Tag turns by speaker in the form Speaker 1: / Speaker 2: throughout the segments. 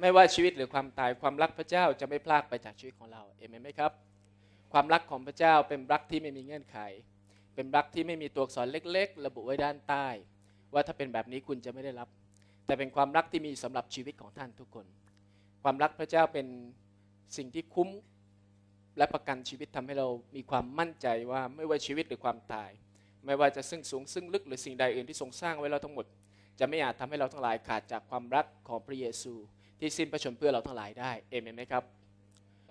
Speaker 1: ไม่ว่าชีวิตหรือความตาย ความรักพระเจ้าจะไม่พลากไปจากชีวิตของเรา เอเมนไหมครับ ความรักของพระเจ้าเป็นรักที่ไม่มีเงื่อนไข เป็นรักที่ไม่มีตัวอักษรเล็กๆ ระบุไว้ด้านใต้ ว่าถ้าเป็นแบบนี้คุณจะไม่ได้รับ แต่เป็นความรักที่มีสำหรับชีวิตของท่านทุกคน ความรักพระเจ้าเป็นสิ่งที่คุ้มและประกันชีวิตทำให้เรามีความมั่นใจว่าไม่ว่าชีวิตหรือความตาย ไม่ว่าจะซึ่งสูงซึ่งลึกหรือสิ่งใดอื่นที่ทรงสร้างไว้เราทั้งหมด จะไม่อาจทำให้เราทั้งหลายขาดจากความรักของพระเยซูที่สิ้นประชนเพื่อเราทั้งหลายได้ เอเมนไหมครับ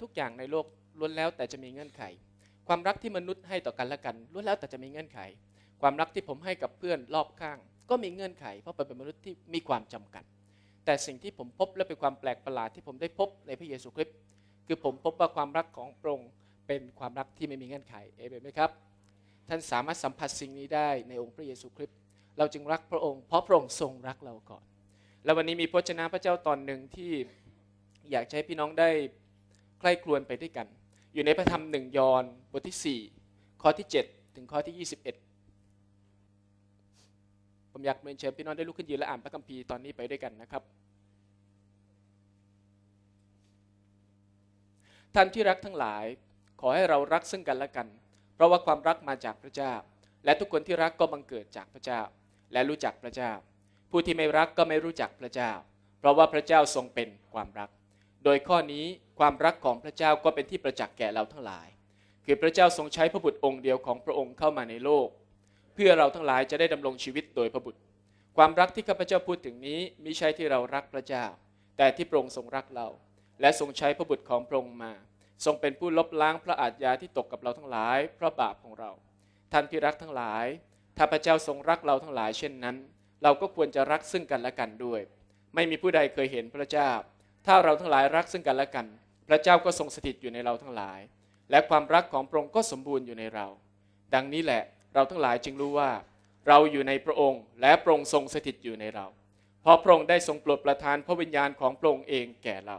Speaker 1: ทุกอย่างในโลกล้วนแล้วแต่จะมีเงื่อนไข ความรักที่มนุษย์ให้ต่อกันและกันล้วนแล้วแต่จะมีเงื่อนไข ความรักที่ผมให้กับเพื่อนรอบข้าง ก็มีเงื่อนไขเพราะเป็นมนุษย์ที่มีความจำกัดแต่สิ่งที่ผมพบและเป็นความแปลกประหลาดที่ผมได้พบในพระเยซูคริสต์คือผมพบว่าความรักของพระองค์เป็นความรักที่ไม่มีเงื่อนไข เอเมนไหมครับ ท่านสามารถสัมผัสสิ่งนี้ได้ในองค์พระเยซูคริสต์ เราจึงรักพระองค์เพราะพระองค์ทรงรักเราก่อนแล้ววันนี้มีพระชนะพระเจ้าตอนหนึ่งที่อยากให้พี่น้องได้ใกล้ครวนไปด้วยกัน อยู่ในพระธรรมหนึ่งยอห์นบทที่4ข้อที่7ถึงข้อที่ 21 ผมอยากเนเชิญพี่น้องได้ลุกขึ้นยืนและอ่านพระคัมภีร์ตอนนี้ไปด้วยกันนะครับ ท่านที่รักทั้งหลายขอให้เรารักซึ่งกันและกัน เพราะว่าความรักมาจากพระเจ้า และทุกคนที่รักก็บังเกิดจากพระเจ้าและรู้จักพระเจ้าผู้ที่ไม่รักก็ไม่รู้จักพระเจ้า เพราะว่าพระเจ้าทรงเป็นความรัก โดยข้อนี้ความรักของพระเจ้าก็เป็นที่ประจักษ์แก่เราทั้งหลาย คือพระเจ้าทรงใช้พระบุตรองค์เดียวของพระองค์เข้ามาในโลก เพื่อเราทั้งหลายจะได้ดำรงชีวิตโดยพระบุตร ความรักที่ข้าพเจ้าพูดถึงนี้มิใช่ที่เรารักพระเจ้า แต่ที่พระองค์ทรงรักเรา และทรงใช้พระบุตรของพระองค์มา ทรงเป็นผู้ลบล้างพระอาทยาที่ตกกับเราทั้งหลาย เพราะบาปของเรา ท่านที่รักทั้งหลาย ถ้าพระเจ้าทรงรักเราทั้งหลายเช่นนั้นเราก็ควรจะรักซึ่งกันและกันด้วย ไม่มีผู้ใดเคยเห็นพระเจ้า ถ้าเราทั้งหลายรักซึ่งกันและกัน พระเจ้าก็ทรงสถิตอยู่ในเราทั้งหลาย และความรักของพระองค์ก็สมบูรณ์อยู่ในเรา ดังนี้แหละ เราทั้งหลายจึงรู้ว่า เราอยู่ในพระองค์ และพระองค์ทรงสถิตอยู่ในเราเพราะพระองค์ได้ทรงปลดประทานพระวิญญาณของพระองค์เองแก่เรา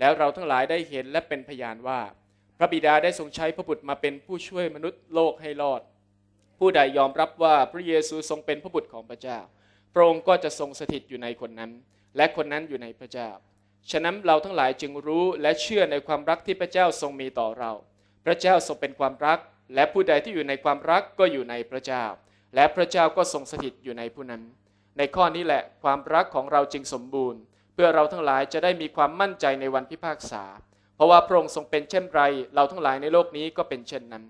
Speaker 1: แล้วเราทั้งหลายได้เห็นและเป็นพยานว่า พระบิดาได้ทรงใช้พระบุตรมาเป็นผู้ช่วยมนุษย์โลกให้รอด ผู้ใดยอมรับว่าพระเยซูทรงเป็นพระบุตรของพระเจ้าพระองค์ก็จะทรงสถิตอยู่ในคนนั้น และคนนั้นอยู่ในพระเจ้า ฉะนั้นเราทั้งหลายจึงรู้และเชื่อในความรักที่พระเจ้าทรงมีต่อเรา พระเจ้าทรงเป็นความรัก และผู้ใดที่อยู่ในความรักก็อยู่ในพระเจ้า และพระเจ้าก็ทรงสถิตอยู่ในผู้นั้น ในข้อนี้แหละ ความรักของเราจึงสมบูรณ์ เพื่อเราทั้งหลายจะได้มีความมั่นใจในวันพิพากษา เพราะว่าพระองค์ทรงเป็นเช่นไร เราทั้งหลายในโลกนี้ก็เป็นเช่นนั้น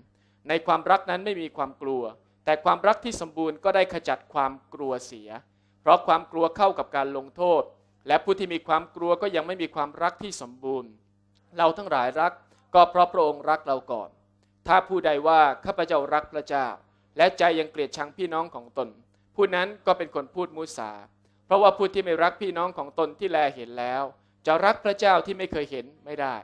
Speaker 1: ในความรักนั้นไม่มีความกลัว แต่ความรักที่สมบูรณ์ก็ได้ขจัดความกลัวเสียเพราะความกลัวเข้ากับการลงโทษ และผู้ที่มีความกลัวก็ยังไม่มีความรักที่สมบูรณ์ เราทั้งหลายรัก ก็เพราะพระองค์รักเราก่อน ถ้าผู้ใดว่าข้าพเจ้ารักพระเจ้า และใจยังเกลียดชังพี่น้องของตน ผู้นั้นก็เป็นคนพูดมุสา เพราะว่าผู้ที่ไม่รักพี่น้องของตนที่แลเห็นแล้ว จะรักพระเจ้าที่ไม่เคยเห็นไม่ได้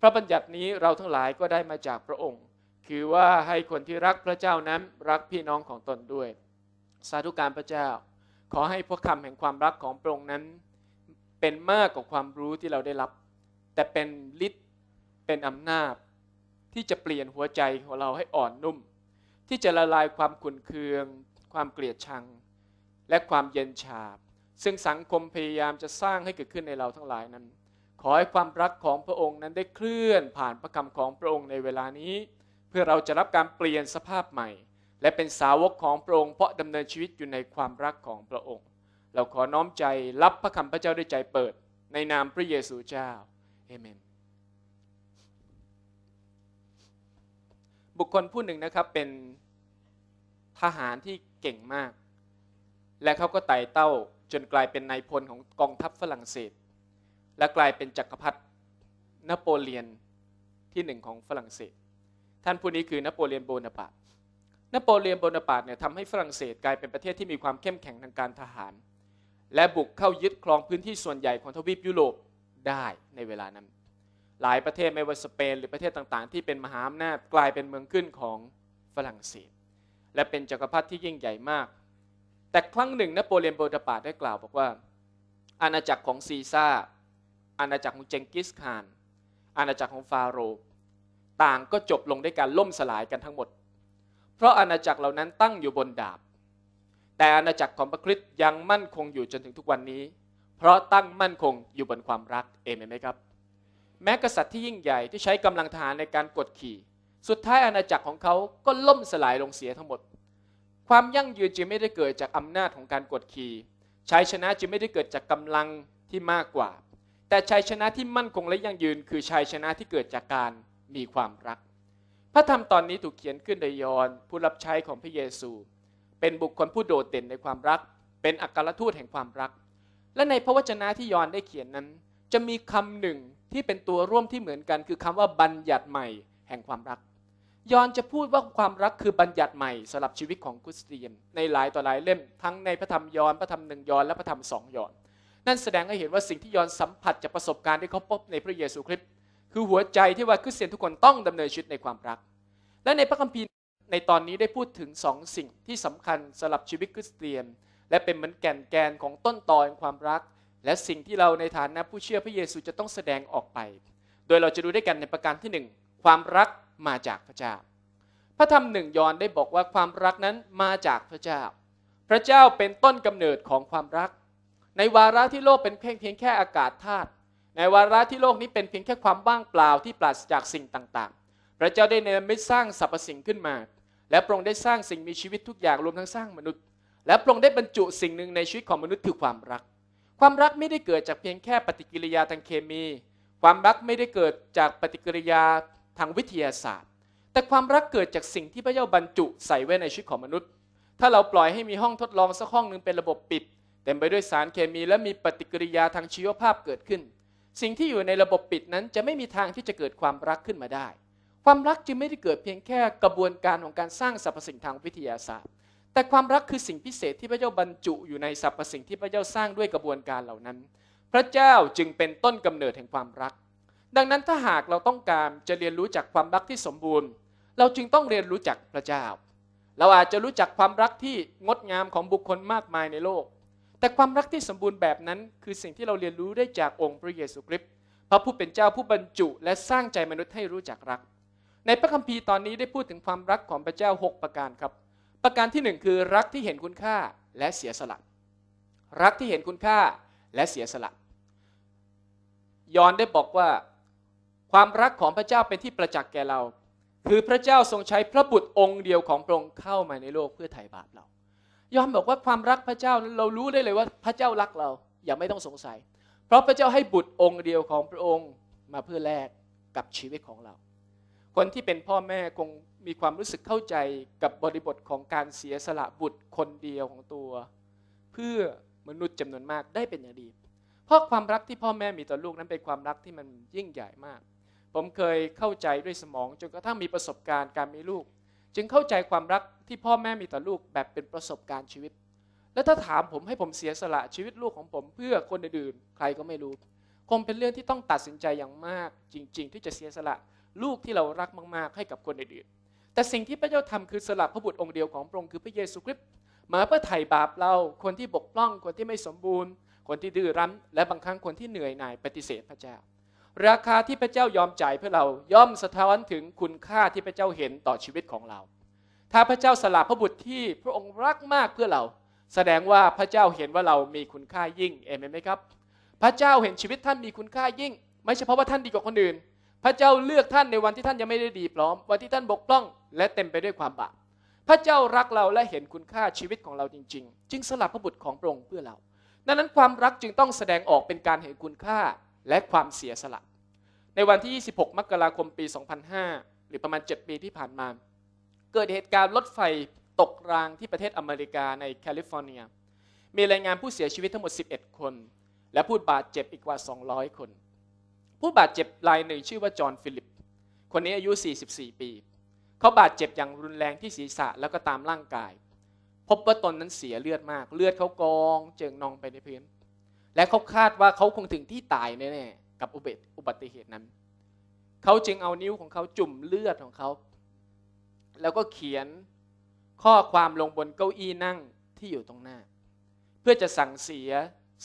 Speaker 1: พระบัญญัตินี้เราทั้งหลายก็ได้มาจากพระองค์ คือว่าให้คนที่รักพระเจ้านั้นรักพี่น้องของตนด้วย สาธุการพระเจ้าขอให้พระคำแห่งความรักของพระองค์นั้น เป็นมากกว่าความรู้ที่เราได้รับ แต่เป็นฤทธิ์เป็นอำนาจที่จะเปลี่ยนหัวใจของเราให้อ่อนนุ่ม ที่จะละลายความขุ่นเคือง ความเกลียดชังและความเย็นชาซึ่งสังคมพยายามจะสร้างให้เกิดขึ้นในเราทั้งหลายนั้น ขอให้ความรักของพระองค์นั้นได้เคลื่อนผ่านพระคำของพระองค์ในเวลานี้ เพื่อเราจะรับการเปลี่ยนสภาพใหม่และเป็นสาวกของพระองค์เพราะดำเนินชีวิตอยู่ในความรักของพระองค์ เราขอน้อมใจรับพระคำพระเจ้าด้วยใจเปิดในนามพระเยซูเจ้าเอเมน บุคคลผู้หนึ่งนะครับเป็นทหารที่เก่งมาก และเขาก็ไต่เต้าจนกลายเป็นนายพลของกองทัพฝรั่งเศส และกลายเป็นจักรพรรดินโปเลียนที่หนึ่งของฝรั่งเศส ท่านผู้นี้คือนโปเลียนโบนาปาร์ตนโปเลียนโบนาปาร์ตเนี่ยทำให้ฝรั่งเศสกลายเป็นประเทศที่มีความเข้มแข็งทางการทหาร และบุกเข้ายึดครองพื้นที่ส่วนใหญ่ของทวีปยุโรปได้ในเวลานั้น หลายประเทศไม่ว่าสเปน หรือประเทศต่างๆ ที่เป็นมหาอำนาจกลายเป็นเมืองขึ้นของฝรั่งเศส และเป็นจักรพรรดิที่ยิ่งใหญ่มาก แต่ครั้งหนึ่ง นโปเลียนโบนาปาร์ตได้กล่าวบอกว่า อาณาจักรของซีซ่าอาณาจักรของเจงกิสข่าน อาณาจักรของฟาโรห์ต่างก็จบลงด้วยการล่มสลายกันทั้งหมดเพราะอาณาจักรเหล่านั้นตั้งอยู่บนดาบ แต่อาณาจักรของพระคริสต์ยังมั่นคงอยู่จนถึงทุกวันนี้ เพราะตั้งมั่นคงอยู่บนความรัก เอเมนไหมครับ แม้กษัตริย์ที่ยิ่งใหญ่ที่ใช้กำลังทหารในการกดขี่ สุดท้ายอาณาจักรของเขา ก็ล่มสลายลงเสียทั้งหมด ความยั่งยืนจึงไม่ได้เกิดจากอำนาจของการกดขี่ ชัยชนะจึงไม่ได้เกิดจากกำลังที่มากกว่า แต่ชัยชนะที่มั่นคงและยั่งยืนคือชัยชนะที่เกิดจากการมีความรักระธรรมตอนนี้ถูกเขียนขึ้นโดยยอนผู้รับใช้ของพระเยซู เป็นบุคคลผู้โดดเด่นในความรัก เป็นอัครทูตแห่งความรัก และในพระวจนะที่ยอนได้เขียนนั้น จะมีคำหนึ่งที่เป็นตัวร่วมที่เหมือนกัน คือคำว่าบัญญัติใหม่แห่งความรักยอนจะพูดว่าความรักคือบัญญัติใหม่สำหรับชีวิตของคริสเตียน ในหลายต่อหลายเล่มทั้งในพระธรรมยอนพระธรรมหนึ่งยอนและพระธรรมสองยอน นั่นแสดงให้เห็นว่าสิ่งที่ยอนสัมผัสจากประสบการณ์ที่เขาพบในพระเยซูคริสต์คือหัวใจที่ว่าคริสเตียนทุกคนต้องดำเนินชีวิตในความรัก และในพระคัมภีร์ในตอนนี้ได้พูดถึงสองสิ่งที่สำคัญสำหรับชีวิตคริสเตียนและเป็นเหมือนแก่นแกนของต้นตอแห่งความรัก และสิ่งที่เราในฐานะผู้เชื่อพระเยซูจะต้องแสดงออกไป โดยเราจะดูด้วยกันในประการที่ 1 ความรักมาจากพระเจ้า พระธรรมหนึ่งยอนได้บอกว่าความรักนั้นมาจากพระเจ้า พระเจ้าเป็นต้นกำเนิดของความรัก ในวาระที่โลกเป็นเพียงแค่อากาศธาตุในวาระที่โลกนี้เป็นเพียงแค่ความว่างเปล่าที่ปราศจากสิ่งต่างๆ พระเจ้าได้เนรมิตสร้างสรรพสิ่งขึ้นมา และพระองค์ได้สร้างสิ่งมีชีวิตทุกอย่างรวมทั้งสร้างมนุษย์ และพระองค์ได้บรรจุสิ่งหนึ่งในชีวิตของมนุษย์คือความรัก ความรักไม่ได้เกิดจากเพียงแค่ปฏิกิริยาทางเคมี ความรักไม่ได้เกิดจากปฏิกิริยาทางวิทยาศาสตร์ แต่ความรักเกิดจากสิ่งที่พระเจ้าบรรจุใส่ไว้ในชีวิตของมนุษย์ ถ้าเราปล่อยให้มีห้องทดลองสักห้องหนึ่งเป็นระบบปิด เต็มไปด้วยสารเคมีและมีปฏิกิริยาทางชีวภาพเกิดขึ้นสิ่งที่อยู่ในระบบปิดนั้นจะไม่มีทางที่จะเกิดความรักขึ้นมาได้ ความรักจึงไม่ได้เกิดเพียงแค่กระบวนการของการสร้างสรรพสิ่งทางวิทยาศาสตร์ แต่ความรักคือสิ่งพิเศษที่พระเจ้าบรรจุอยู่ในสรรพสิ่งที่พระเจ้าสร้างด้วยกระบวนการเหล่านั้น พระเจ้าจึงเป็นต้นกำเนิดแห่งความรัก ดังนั้นถ้าหากเราต้องการจะเรียนรู้จากความรักที่สมบูรณ์ เราจึงต้องเรียนรู้จากพระเจ้า เราอาจจะรู้จักความรักที่งดงามของบุคคลมากมายในโลกแต่ความรักที่สมบูรณ์แบบนั้น คือสิ่งที่เราเรียนรู้ได้จากองค์พระเยซูคริสต์พระผู้เป็นเจ้าผู้บรรจุ และสร้างใจมนุษย์ให้รู้จักรัก ในพระคัมภีร์ตอนนี้ได้พูดถึงความรักของพระเจ้า 6 ประการครับ ประการที่ 1 คือ รักที่เห็นคุณค่าและเสียสละรักที่เห็นคุณค่าและเสียสละยอนได้บอกว่า ความรักของพระเจ้าเป็นที่ประจักษ์แก่เรา คือพระเจ้าทรงใช้พระบุตรองค์เดียวของพระองค์เข้ามาในโลกเพื่อไถ่บาปเรายอมบอกว่าความรักพระเจ้านนั้เรารู้ได้เลยว่าพระเจ้ารักเราอย่าไม่ต้องสงสัย เพราะพระเจ้าให้บุตรองค์เดียวของพระองค์มาเพื่อแลกกับชีวิตของเรา คนที่เป็นพ่อแม่คงมีความรู้สึกเข้าใจกับบริบทของการเสียสละบุตรคนเดียวของตัว เพื่อมนุษย์จำนวนมากได้เป็นอย่างดี เพราะความรักที่พ่อแม่มีต่อลูกนั้นเป็นความรักที่มันยิ่งใหญ่มาก ผมเคยเข้าใจด้วยสมอง จนกระทั่งมีประสบการณ์การมีลูกจึงเข้าใจความรักที่พ่อแม่มีต่อลูกแบบเป็นประสบการณ์ชีวิต และถ้าถามผมให้ผมเสียสละชีวิตลูกของผมเพื่อคนอื่นๆใครก็ไม่รู้ คงเป็นเรื่องที่ต้องตัดสินใจอย่างมาก จริงๆ ที่จะเสียสละลูกที่เรารักมากๆให้กับคนอื่นแต่สิ่งที่พระเจ้าทำคือสละพระบุตรองค์เดียวของพระองค์คือพระเยซูคริสต์มาเพื่อไถ่บาปเรา คนที่บกพร่องคนที่ไม่สมบูรณ์ คนที่ดื้อรั้น และบางครั้งคนที่เหนื่อยหน่ายปฏิเสธพระเจ้าราคาที่พระเจ้ายอมจ่ายเพื่อเราย่อมสะท้อนถึงคุณค่าที่พระเจ้าเห็นต่อชีวิตของเรา ถ้าพระเจ้าสละพระบุตรที่พระองค์รักมากเพื่อเรา แสดงว่าพระเจ้าเห็นว่าเรามีคุณค่ายิ่ง เอเมนไหมครับ พระเจ้าเห็นชีวิตท่านมีคุณค่ายิ่ง ไม่เฉพาะว่าท่านดีกว่าคนอื่น พระเจ้าเลือกท่านในวันที่ท่านยังไม่ได้ดีพร้อม วันที่ท่านบกพร่อง และเต็มไปด้วยความบาป พระเจ้ารักเราและเห็นคุณค่าชีวิตของเราจริง ๆ จึงสละพระบุตรของพระองค์เพื่อเรา ดังนั้นความรักจึงต้องแสดงออกเป็นการเห็นคุณค่าและความเสียสละในวันที่ 26 มกราคม ปี 2005 หรือประมาณ 7 ปีที่ผ่านมา เกิดเหตุการณ์รถไฟตกรางที่ประเทศอเมริกาในแคลิฟอร์เนีย มีรายงานผู้เสียชีวิตทั้งหมด 11 คน และผู้บาดเจ็บอีกกว่า 200 คน ผู้บาดเจ็บรายหนึ่งชื่อว่า จอห์น ฟิลิป คนนี้อายุ 44 ปี เขาบาดเจ็บอย่างรุนแรงที่ศีรษะแล้วก็ตามร่างกาย พบว่าตนนั้นเสียเลือดมาก เลือดเขากองเจิงนองไปในพื้น และเขาคาดว่าเขาคงถึงที่ตายแน่ๆกับอุบัติอุบัติเหตุนั้น เขาจึงเอานิ้วของเขาจุ่มเลือดของเขา แล้วก็เขียนข้อความลงบนเก้าอี้นั่งที่อยู่ตรงหน้า เพื่อจะสั่งเสีย